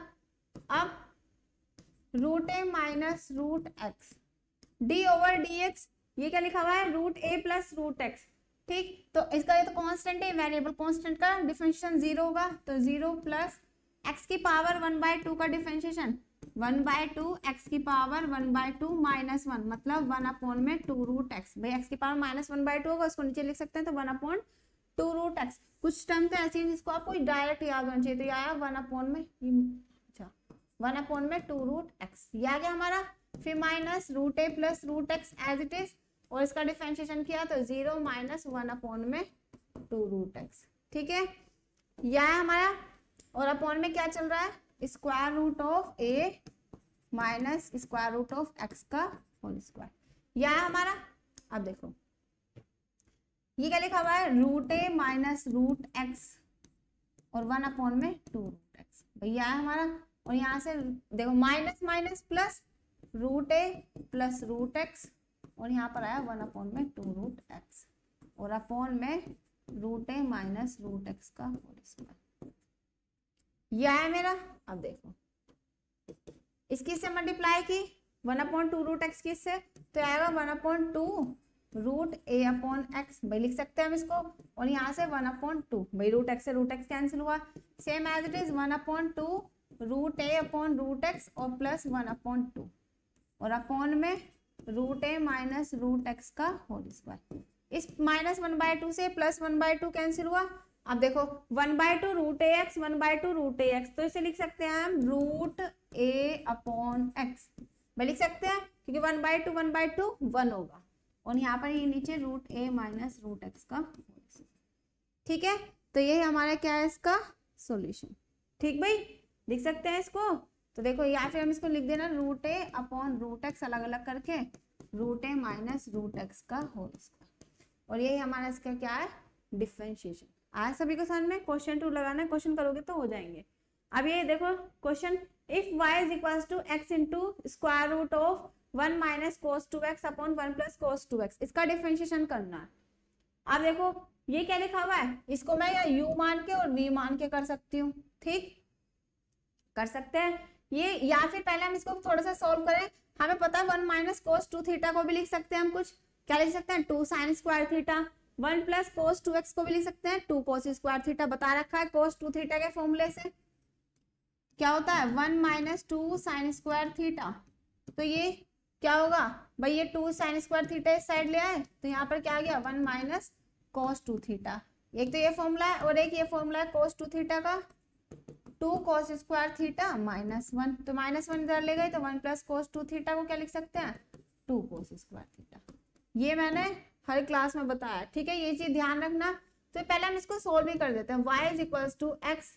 अब root a minus root x d over d x ये क्या लिखा हुआ है root a plus root x ठीक तो इसका ये तो कांस्टेंट है वेरिएबल कांस्टेंट का डिफरेंशिएशन जीरो होगा तो जीरो प्लस एक्स की पावर वन बाय टू का differentiation one by two x की power one by two minus one मतलब वन अपॉन में टू रूट एक्स भाई एक्स की power minus one by two होगा उसको नीचे लिख सकते हैं तो one upon two root x कुछ टर्म तो ऐसी जिसको आपको डायरेक्ट याद होना चाहिए तो ये आया वन अपॉन में अच्छा वन अपॉन में टू रूट एक्स ये आ गया हमारा फिर minus root a plus root x as it is और इसका डिफ्रेंशिएशन किया तो जीरो माइनस वन अपॉन में टू रूट एक्स ठीक है यह है हमारा और अपॉन में क्या चल रहा है square root of a minus square root of x का होल स्क्वायर यह है हमारा अब देखो ये क्या लिखा हुआ है root a minus root x और वन अपॉन में टू रूट एक्स भैया है हमारा और यहां से देखो minus minus plus root a plus root x और यहाँ पर आया वन अपॉन में टू रूट एक्स और अपॉन में root a minus root x का होल स्क्वायर यह आया मेरा अब देखो इसकी से मल्टीप्लाई की one upon two root x किस से तो आएगा one upon two root a upon x भाई लिख सकते हैं हम इसको और यहाँ से वन अपॉन टू भाई रूट एक्स से रूट एक्स कैंसिल हुआ same as it is one upon two root a upon root x और प्लस वन अपॉन टू और अपॉन में root a minus root x का होल स्क्वायर इस minus one by two से plus one by two cancel हुआ अब देखो one by two root a x one by two root a x तो इसे लिख सकते हैं हम रूट ए अपॉन एक्स मैं लिख सकते हैं क्योंकि one by two one by two one होगा और यहाँ पर ये नीचे root a minus root x का ठीक है तो यही हमारा क्या है इसका सॉल्यूशन ठीक भाई लिख सकते हैं इसको तो देखो या फिर हम इसको लिख देना root a upon root x अलग अलग करके root a minus root x का होल स्क्वायर और यही हमारा इसका क्या है डिफ्रेंशिएशन आज सभी को समझ में क्वेश्चन टू लगाना है क्वेश्चन करोगे तो हो जाएंगे अब ये देखो question if y is equal to x into square root of one minus cos two x upon one plus cos two x इसका डिफ्रेंशिएशन करना है अब देखो ये क्या लिखा हुआ है इसको मैं या यू मान के और वी मान के कर सकती हूँ ठीक कर सकते हैं ये या फिर पहले हम इसको थोड़ा सा सोल्व करें हमें पता है one minus cos two theta को भी लिख सकते हैं हम कुछ क्या लिख सकते हैं two sine square theta one plus cos two x को भी लिख सकते हैं टू कोस स्क्वायर थीटा बता रखा है कोस टू थीटा के फॉर्मूले से क्या होता है one minus two sine square theta तो ये क्या होगा भाई ये टू साइन स्क्वायर थीटा इस साइड ले आए तो यहाँ पर क्या आ गया one minus cos two theta एक तो ये फॉर्मूला है और एक ये फॉर्मूला है कोस टू थीटा का two cos square theta minus one तो माइनस वन इधर ले गए तो one plus cos two theta को क्या लिख सकते हैं टू कॉस स्क्वायर थीटा ये मैंने हर क्लास में बताया ठीक है ये चीज ध्यान रखना तो पहले हम इसको सोल्व भी कर देते हैं y is equal to x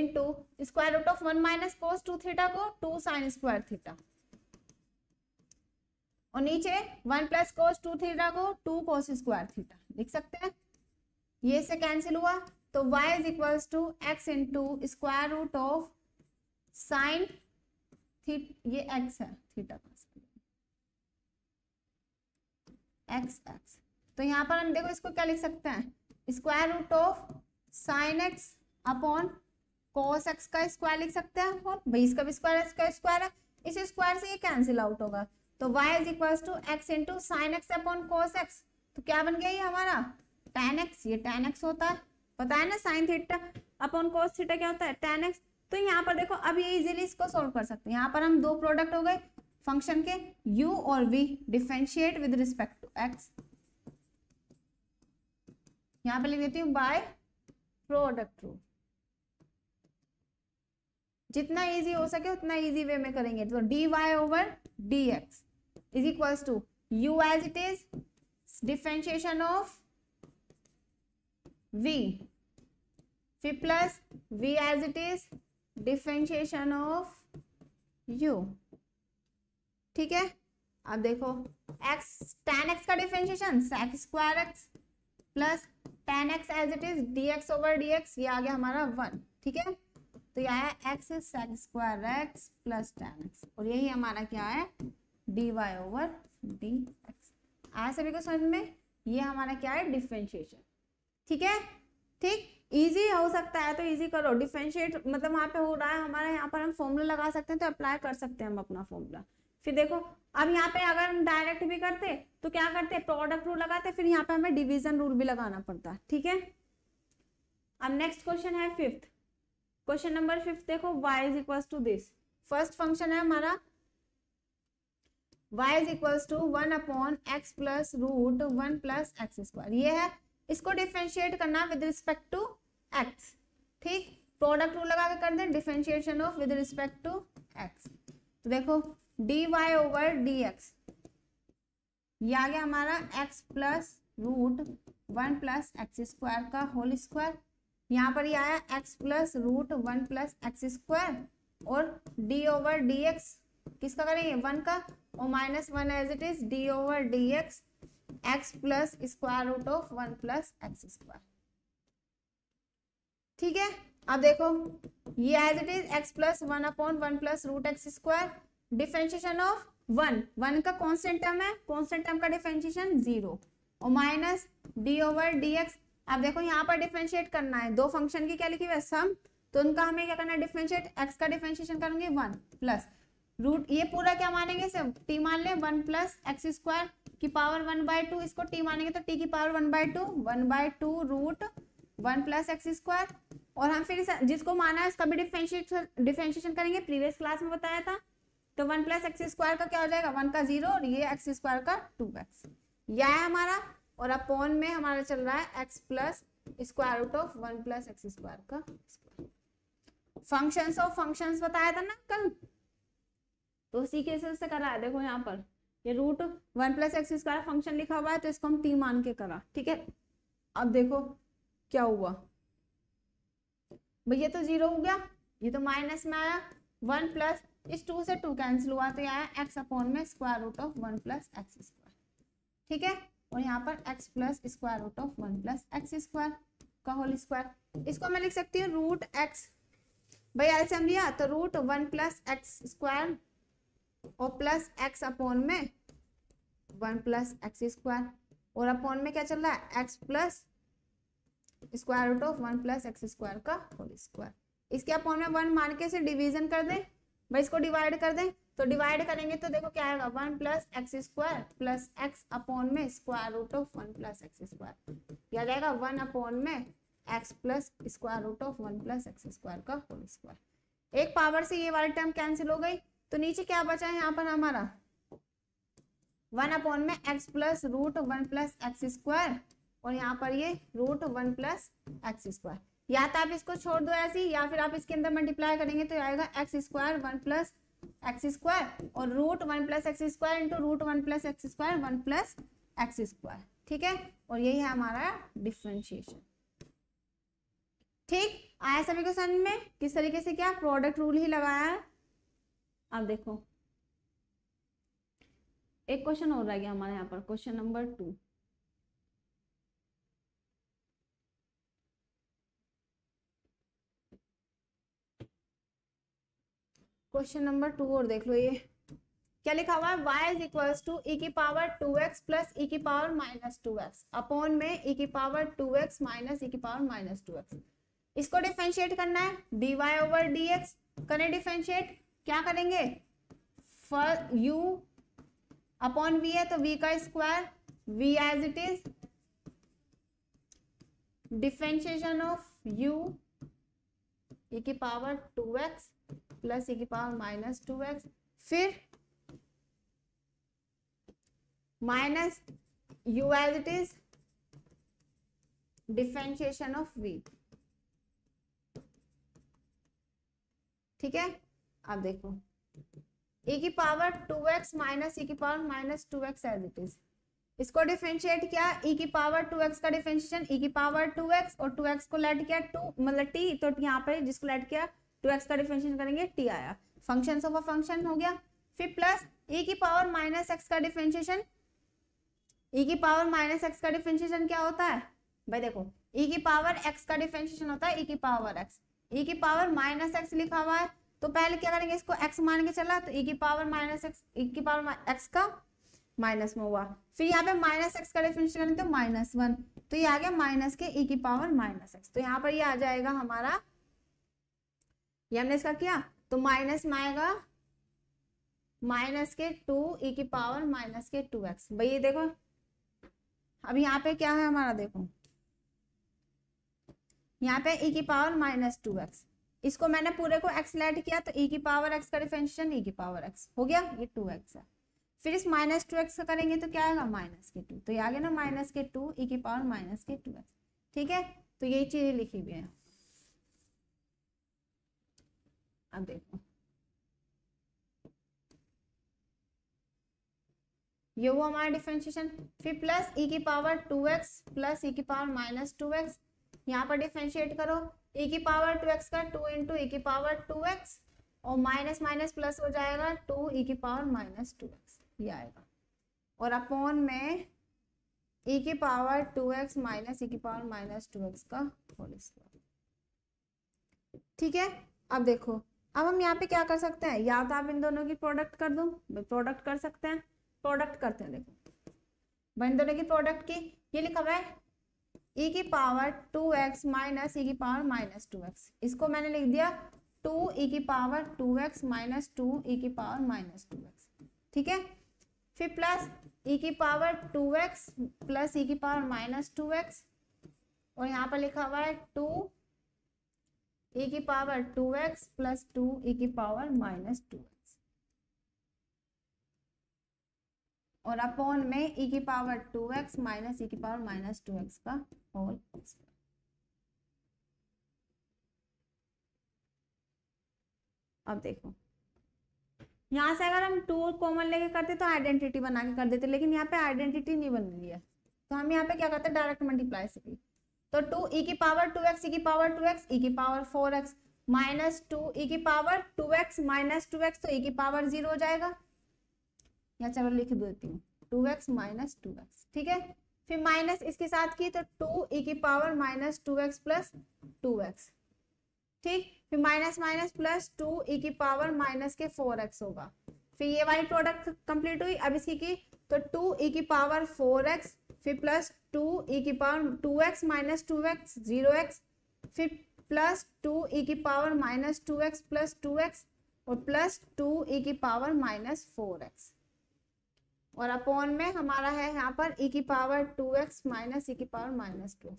into square root of one minus cos two theta को टू साइन स्क्वायर थीटा और नीचे one plus cos two theta को टू कोस स्क्वायर थीटा लिख सकते हैं ये से कैंसिल हुआ तो y is equal to x two square root of sine ये x है थीटा x x तो यहाँ पर हम देखो इसको क्या लिख सकते हैं square root of sine x upon cos x का स्क्वायर लिख सकते हैं और भाई इसका भी स्क्वायर इसका स्क्वायर है इस स्क्वायर से ये कैंसिल आउट होगा तो y is equal to x into sine x upon cos x तो क्या बन गया ये हमारा टेन एक्स ये टेन एक्स होता है पता है ना sine theta upon cos theta क्या होता है टेन एक्स तो यहाँ पर देखो अब ये इजीली इसको सोल्व कर सकते हैं यहाँ पर हम दो प्रोडक्ट हो गए फंक्शन के u और v differentiate with respect to x यहाँ पे लिख देती हूँ बाय प्रोडक्ट रूल जितना इजी हो सके उतना इजी वे में करेंगे तो d y over d x is equals to u as it is differentiation of v v plus v as it is differentiation of u ठीक है अब देखो x tan x का differentiation sec square x plus tan x as it is dx over dx ये आ गया हमारा one ठीक है तो यह आया x sec square x plus tan x और यही हमारा क्या है dy ओवर dx आया सभी को समझ में ये हमारा क्या है डिफ्रेंशिएशन ठीक है ठीक इजी हो सकता है तो इजी करो डिफ्रेंशिएट मतलब वहाँ पे हो रहा है हमारे यहाँ पर हम फॉर्मूला लगा सकते हैं तो अप्लाई कर सकते हैं हम अपना फॉर्मूला फिर देखो अब यहाँ पे अगर हम डायरेक्ट भी करते तो क्या करते प्रोडक्ट रूल लगाते फिर यहाँ पे हमें डिवीजन रूल भी लगाना पड़ता ठीक है अब नेक्स्ट क्वेश्चन है फिफ्थ क्वेश्चन नंबर फिफ्थ देखो y is equal to this first function है हमारा y is equal to one upon x plus root one plus x square ये है इसको डिफ्रेंशिएट करना विद रिस्पेक्ट टू एक्स ठीक product rule लगा के कर दे differentiation of with respect to x तो देखो d y over d x ये आ गया हमारा x plus root one plus x square का होल स्क्वायर यहाँ पर ये आया x plus root one plus x square और डी ओवर डी एक्स किसका करेंगे वन का और minus one as it is d over d x x plus square root of one plus x square ठीक है अब देखो ये as it is x plus one upon one plus root x square differentiation of one one का constant term है constant term का differentiation zero और minus d over d x अब देखो यहाँ पर डिफ्रेंशिएट करना है दो फंक्शन की क्या लिखी हुई है सम तो उनका हमें क्या करना है डिफ्रेंशिएट एक्स का डिफ्रेंशिएशन करेंगे वन प्लस रूट ये पूरा क्या मानेंगे सब टी मान लें वन प्लस एक्स स्क्वायर की पावर वन बाय टू इसको टी मानेंगे तो टी की power one by two one by two root one plus x square और हम फिर जिसको माना है उसका भी डिफ्रेंशिएशन डिफ्रेंशिएशन करेंगे प्रीवियस क्लास में बताया था तो वन प्लस एक्स स्क्वायर का क्या हो जाएगा वन का जीरो और ये एक्स स्क्वायर का टू एक्स यह है हमारा और अपॉन में हमारा चल रहा है x plus square root of one plus x square का फंक्शंस ऑफ फंक्शंस बताया था ना कल तो उसी के हिसाब से करा है देखो यहाँ पर ये root one plus x square function लिखा हुआ है तो इसको हम टी मान के करा ठीक है अब देखो क्या हुआ भैया तो जीरो हो गया ये तो माइनस में आया वन प्लस इस टू से टू कैंसिल हुआ तो आया एक्स अपॉन में square root of one plus x square ठीक है और यहाँ पर x plus square root of one plus x square का होल स्क्वायर इसको मैं लिख सकती हूँ रूट एक्स भाई एल्सियम लिया तो root one plus x square और प्लस एक्स अपॉन में वन प्लस एक्स स्क्वायर और अपॉन में क्या चल रहा है x plus square root of one plus x square का होल स्क्वायर इसके अपॉन में वन मान के से डिवीजन कर दें भाई इसको डिवाइड कर दें तो डिवाइड करेंगे तो देखो क्या आएगा one plus x square plus x upon में square root of one plus x square यह जाएगा वन अपॉन में x plus square root of one plus x square का होल स्क्वायर एक पावर से ये वाली टर्म कैंसिल हो गई तो नीचे क्या बचा है यहाँ पर हमारा वन अपॉन में x plus root one plus x square और यहाँ पर ये root one plus x square या तो आप इसको छोड़ दो ऐसी या फिर आप इसके अंदर मल्टीप्लाई करेंगे तो आएगा x square one plus x square और root one plus x square into root one plus x square one plus x square ठीक है और यही है हमारा डिफ्रेंशिएशन ठीक आया सभी को समझ में किस तरीके से क्या प्रोडक्ट रूल ही लगाया है अब देखो एक क्वेश्चन और रह गया हमारे यहाँ पर question number two question number two और देख लो ये क्या लिखा हुआ है y is equal to e की power two x plus e की power minus two x upon में ई e की power two x minus e की पावर माइनस टू एक्स इसको डिफ्रेंशिएट करना है वाई ओवर डी एक्स करें differentiate क्या करेंगे फर यू अपॉन वी है तो वी का square v as it is differentiation of u a की power two x plus a की पावर माइनस टू एक्स फिर minus u as it is differentiation of v ठीक है आप देखो e की पावर 2x माइनस ई की power minus two x as it is इसको डिफ्रेंशिएट किया e की पावर 2x का डिफ्रेंशिएशन e की पावर 2x और 2x को लेट किया 2 मतलब t तो यहाँ पर जिसको लेट किया 2x का डिफ्रेंशिएशन करेंगे t आया फंक्शन ऑफ अ फंक्शन हो गया फिर प्लस e की पावर माइनस एक्स का डिफ्रेंशिएशन e की पावर माइनस एक्स का डिफ्रेंशिएशन क्या होता है भाई देखो e की पावर x का डिफ्रेंशिएशन होता है e की पावर x e की पावर माइनस एक्स लिखा हुआ है तो पहले क्या करेंगे इसको एक्स मान के चला तो ई e की पावर माइनस एक्स ई की पावर एक्स का माइनस में हुआ फिर यहाँ पे माइनस एक्स का डेफिनेशन करें तो माइनस वन तो ये आ गया माइनस के ई e की पावर माइनस एक्स तो यहाँ पर ये आ जाएगा हमारा ये हमने इसका किया तो माइनस में आएगा माइनस के टू ई e की पावर माइनस के टू एक्स भाई ये देखो अब यहाँ पे क्या है हमारा देखो यहाँ पे ई की पावर माइनस टू एक्स इसको मैंने पूरे को एक्स एक्सलेट किया तो ई e की पावर एक्स का डिफेंशन ई e की पावर एक्स हो गया ये टू एक्स है फिर इस माइनस टू एक्स का करेंगे तो क्या आएगा माइनस के टू तो ये आ गया ना माइनस के टू ई की पावर माइनस के टू एक्स ठीक है तो यही चीज लिखी हुई है अब देखो ये हुआ हमारा डिफ्रेंशिएशन फिर प्लस ई e की power two x plus e की पावर माइनस टू एक्स यहाँ पर डिफ्रेंशिएट करो e की पावर टू एक्स का टू इंटू ई की पावर टू एक्स और माइनस माइनस प्लस हो जाएगा टू ई e की पावर माइनस टू एक्स ये आएगा और अपॉन में ई e की power two x minus e की पावर माइनस टू एक्स का होल स्क्वायर ठीक है अब देखो अब हम यहाँ पे क्या कर सकते हैं या तो आप इन दोनों की प्रोडक्ट कर दो प्रोडक्ट कर सकते हैं प्रोडक्ट करते हैं देखो इन दोनों की प्रोडक्ट की ये लिखा हुआ है ई की power two x minus e की पावर माइनस टू एक्स इसको मैंने लिख दिया टू ई की power two x minus two e की पावर माइनस टू एक्स ठीक है फिर प्लस ई की power two x plus e की पावर माइनस टू एक्स और यहाँ पर लिखा हुआ है टू ई की power two x plus two e की पावर माइनस टू एक्स और अपॉन में ई की power two x minus e की पावर माइनस टू एक्स का all अब देखो यहां से अगर हम टू कॉमन लेके करते तो आइडेंटिटी बना के कर देते लेकिन यहाँ पे आइडेंटिटी नहीं बन रही है तो हम यहाँ पे क्या करते हैं डायरेक्ट मल्टीप्लाई से भी तो टू ई e की पावर टू एक्स ई की पावर टू एक्स ई की power four x minus two e की power two x minus two x तो ई e की पावर जीरो हो जाएगा या चलो लिख देती हूँ two x minus two x ठीक है फिर माइनस इसके साथ की तो टू ई e की power minus two x plus two x ठीक फिर minus minus plus two a e की पावर माइनस के फोर एक्स होगा फिर ये वाली प्रोडक्ट कंप्लीट हुई अब इसकी की तो टू ए e की पावर फोर एक्स फिर प्लस टू ए की power two x minus two x zero x फिर प्लस टू ए की power minus two x plus two x और प्लस टू ए की पावर माइनस फोर एक्स और upon में हमारा है यहाँ पर e की power two x minus e की पावर माइनस टू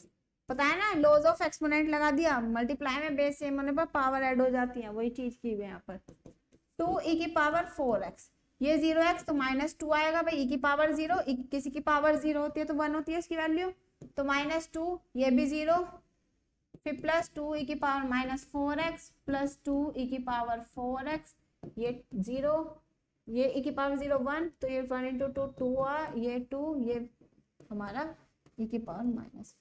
पता है ना लॉज ऑफ एक्सपोनेंट लगा दिया मल्टीप्लाई में बेस सेम होने पर पावर ऐड हो जाती है वही चीज की हुई यहाँ पर टू ई e की पावर फोर एक्स ये जीरो एक्स तो माइनस टू आएगा भाई ई e की पावर जीरो e किसी की पावर जीरो होती है तो वन होती है इसकी वैल्यू तो माइनस टू ये भी जीरो फिर प्लस टू ई की power minus four x plus two e की पावर फोर एक्स ये जीरो ये ए की पावर जीरो वन तो ये वन इंटू टू टू हुआ ये टू ये हमारा ई की पावर माइनस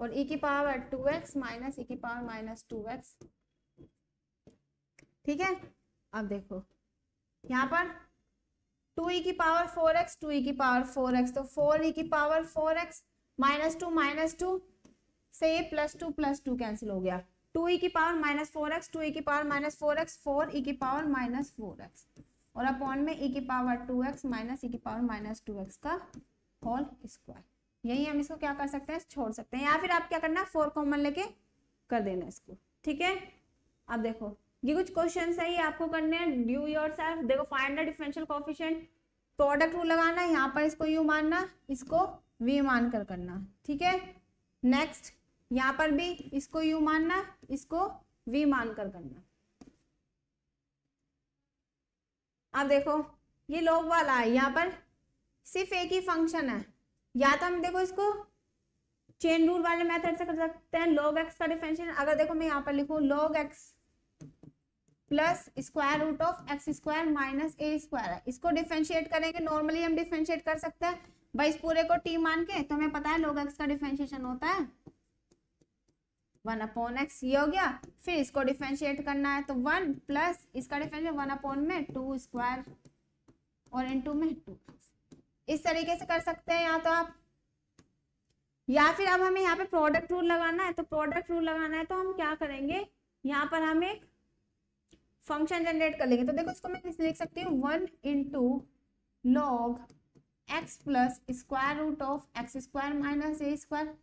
और ई की power two x minus e की पावर माइनस टू एक्स ठीक है अब देखो यहाँ पर टू ई e की power four x two e की पावर फोर एक्स तो फोर ई e की power four x minus two minus two से ये plus two plus two cancel हो गया टू ई e की power minus four x two e e की power minus four x four e e की power minus four x और upon में e की power two x minus e की power minus two x का whole square यही हम इसको क्या कर सकते हैं छोड़ सकते हैं या फिर आप क्या करना फोर कॉमन लेके कर देना इसको ठीक है अब देखो ये कुछ क्वेश्चन है ये आपको करने हैं ड्यू योर सेल्फ देखो find the differential coefficient product rule लगाना यहाँ पर इसको यू मानना इसको वी मान कर करना ठीक है नेक्स्ट यहाँ पर भी इसको यू मानना इसको वी मानकर करना अब देखो ये लॉग वाला है यहाँ पर सिर्फ एक ही फंक्शन है या तो हम देखो इसको चेन रूल वाले मेथड से कर सकते हैं लॉग एक्स का डिफरेंशिएशन अगर देखो मैं यहाँ पर लिखू log x plus square root of x square minus a square है इसको डिफ्रेंशिएट करेंगे नॉर्मली हम डिफ्रेंशिएट कर सकते हैं भाई इस पूरे को टी मान के तो हमें पता है लॉग एक्स का डिफ्रेंशिएशन होता है वन अपॉन एक्स ये हो गया फिर इसको डिफ्रेंशिएट करना है तो वन प्लस इसका डिफ्रेंशिएट वन अपॉन में टू स्क्वायर और इन टू में टू इस तरीके से कर सकते हैं या तो आप या फिर अब हमें यहाँ पे प्रोडक्ट रूल लगाना है तो प्रोडक्ट रूल लगाना है तो हम क्या करेंगे यहाँ पर हम एक फंक्शन जनरेट कर लेंगे तो देखो इसको मैं लिख सकती हूँ one into log x plus square root of x square minus a square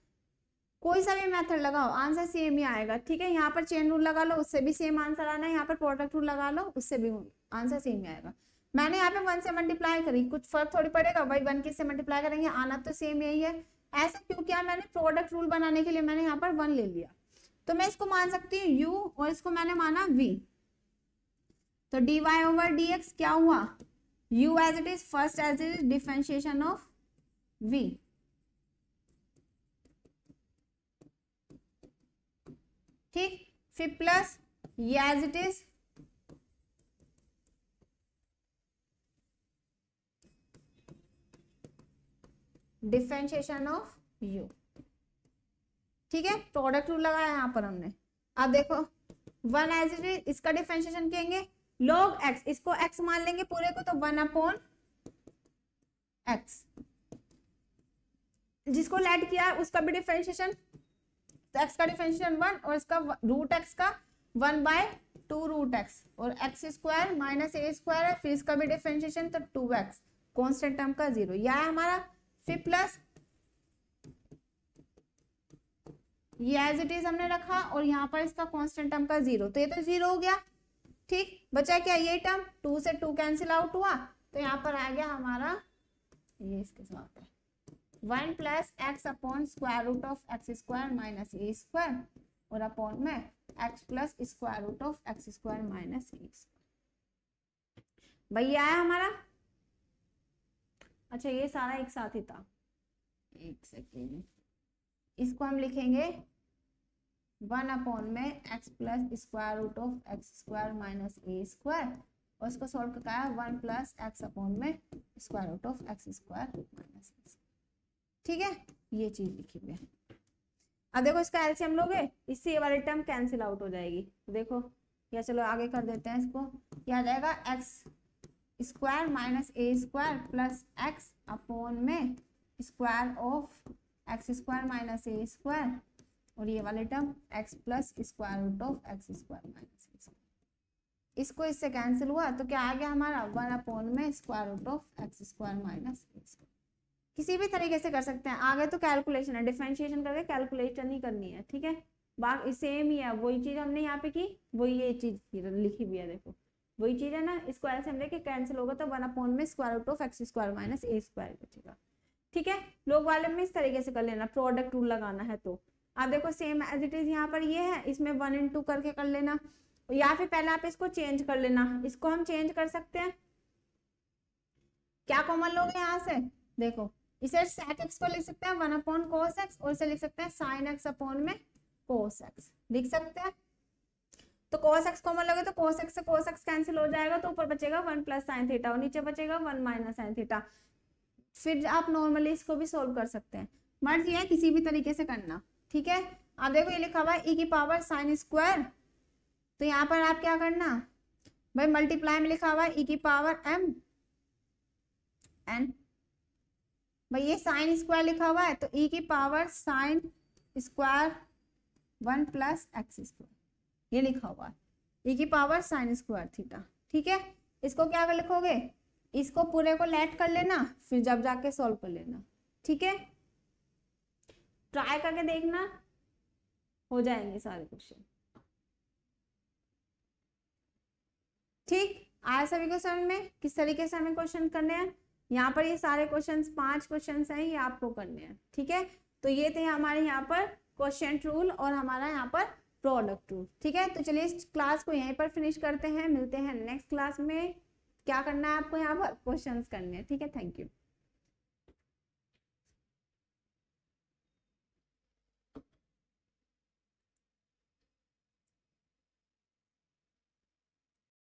कोई सा भी मेथड लगाओ आंसर सेम ही आएगा ठीक है यहाँ पर चेन रूल लगा लो उससे भी सेम आंसर आना है यहाँ पर प्रोडक्ट रूल लगा लो उससे भी आंसर सेम ही आएगा मैंने यहाँ पे वन से मल्टीप्लाई करी कुछ फर्क थोड़ी पड़ेगा भाई वन किस से मल्टीप्लाई करेंगे आना तो सेम यही है ऐसा क्यों किया मैंने प्रोडक्ट रूल बनाने के लिए मैंने यहाँ पर वन ले लिया तो मैं इसको मान सकती हूँ यू और इसको मैंने माना वी तो d y over d x क्या हुआ u as it is first as it is differentiation of v ठीक फिर प्लस ये as it is differentiation of u ठीक है प्रोडक्ट रूल लगाया यहां पर हमने अब देखो वन एज इट इज इसका डिफ्रेंशिएशन कहेंगे लॉग एक्स इसको एक्स मान लेंगे पूरे को तो वन अपॉन एक्स जिसको लेट किया उसका भी डिफ्रेंशिएशन तो एक्स का डिफरेंशिएशन वन और इसका रूट एक्स का one by two root x और x square minus a square है फिर इसका भी डिफ्रेंशिएशन तो टू एक्स कॉन्स्टेंट टर्म का जीरो यह है हमारा फिर प्लस ये एज इट इज हमने रखा और यहाँ पर इसका कॉन्स्टेंट टर्म का जीरो तो ये तो जीरो हो गया ठीक बचा क्या ये टर्म टू से टू कैंसिल आउट हुआ तो यहाँ पर आ गया हमारा ये इसके साथ है one plus x upon square root of x square minus a square और अपॉन में x plus square root of x square minus a square भैया आया हमारा अच्छा ये सारा एक साथ ही था एक सेकेंड इसको हम लिखेंगे वन अपॉन में x plus square root of x square minus a square और इसको सॉल्व करता है वन प्लस एक्स अपॉन में square root of x square minus a ठीक है ये चीज लिखी हुई है अब देखो इसका एलसीएम लोगे इससे ये वाली टर्म कैंसिल आउट हो जाएगी देखो या चलो आगे कर देते हैं इसको यह आ जाएगा x square minus a square plus x upon में square of x square minus a square और ये वाले term x plus square root of x square minus a square इसको इससे कैंसिल हुआ तो क्या आ गया हमारा वन अपोन में square root of x square minus a square किसी भी तरीके से कर सकते हैं आगे तो कैलकुलेशन है डिफ्रेंशिएशन करके कैलकुलेशन ही करनी है ठीक है बाकी सेम ही है वही चीज़ हमने यहाँ पे की वही ये चीज़ तो लिखी हुई है देखो वही चीज़ है ना इसको ऐसे हम देखे कैंसिल होगा तो वन अपॉन में square root of x square minus a square बचेगा ठीक है लोग वाले में इस तरीके से कर लेना प्रोडक्ट रूल लगाना है तो आप देखो सेम एज इट इज यहाँ पर ये है इसमें वन इन टू करके कर लेना या फिर पहले आप इसको चेंज कर लेना इसको हम चेंज कर सकते हैं क्या कॉमन लोगे यहाँ से देखो इसे सेट एक्स को लिख सकते हैं वन अपॉन कोस एक्स और इसे लिख सकते हैं साइन एक्स अपॉन में कोस एक्स लिख सकते हैं तो कोस एक्स कॉमन लगे तो कोस एक्स से कोस एक्स कैंसिल हो जाएगा तो ऊपर बचेगा वन प्लस साइन थीटा और नीचे बचेगा वन माइनस साइन थीटा फिर आप नॉर्मली इसको भी सोल्व कर सकते हैं मर्ज ये है किसी भी तरीके से करना ठीक है अब देखो ये लिखा हुआ है ई e की पावर साइन स्क्वायर तो यहाँ पर आप क्या करना भाई मल्टीप्लाई में लिखा हुआ है ई e की पावर एम एंड भाई ये साइन स्क्वायर लिखा हुआ है तो ई e की power sine square one plus x square ये लिखा हुआ है ई e की पावर साइन स्क्वायर थीटा ठीक है इसको क्या कर लिखोगे इसको पूरे को लेट कर लेना फिर जब जाके सॉल्व कर लेना ठीक है ट्राई करके देखना हो जाएंगे सारे क्वेश्चन ठीक आया सभी को समझ में किस तरीके से हमें क्वेश्चन करने हैं यहाँ पर ये सारे क्वेश्चन पांच क्वेश्चन हैं ये आपको करने हैं ठीक है तो ये थे हमारे यहाँ पर क्वेश्चन रूल और हमारा यहाँ पर प्रोडक्ट रूल ठीक है तो चलिए इस क्लास को यहीं पर फिनिश करते हैं मिलते हैं नेक्स्ट क्लास में क्या करना है आपको यहाँ पर क्वेश्चन करने हैं ठीक है थैंक यू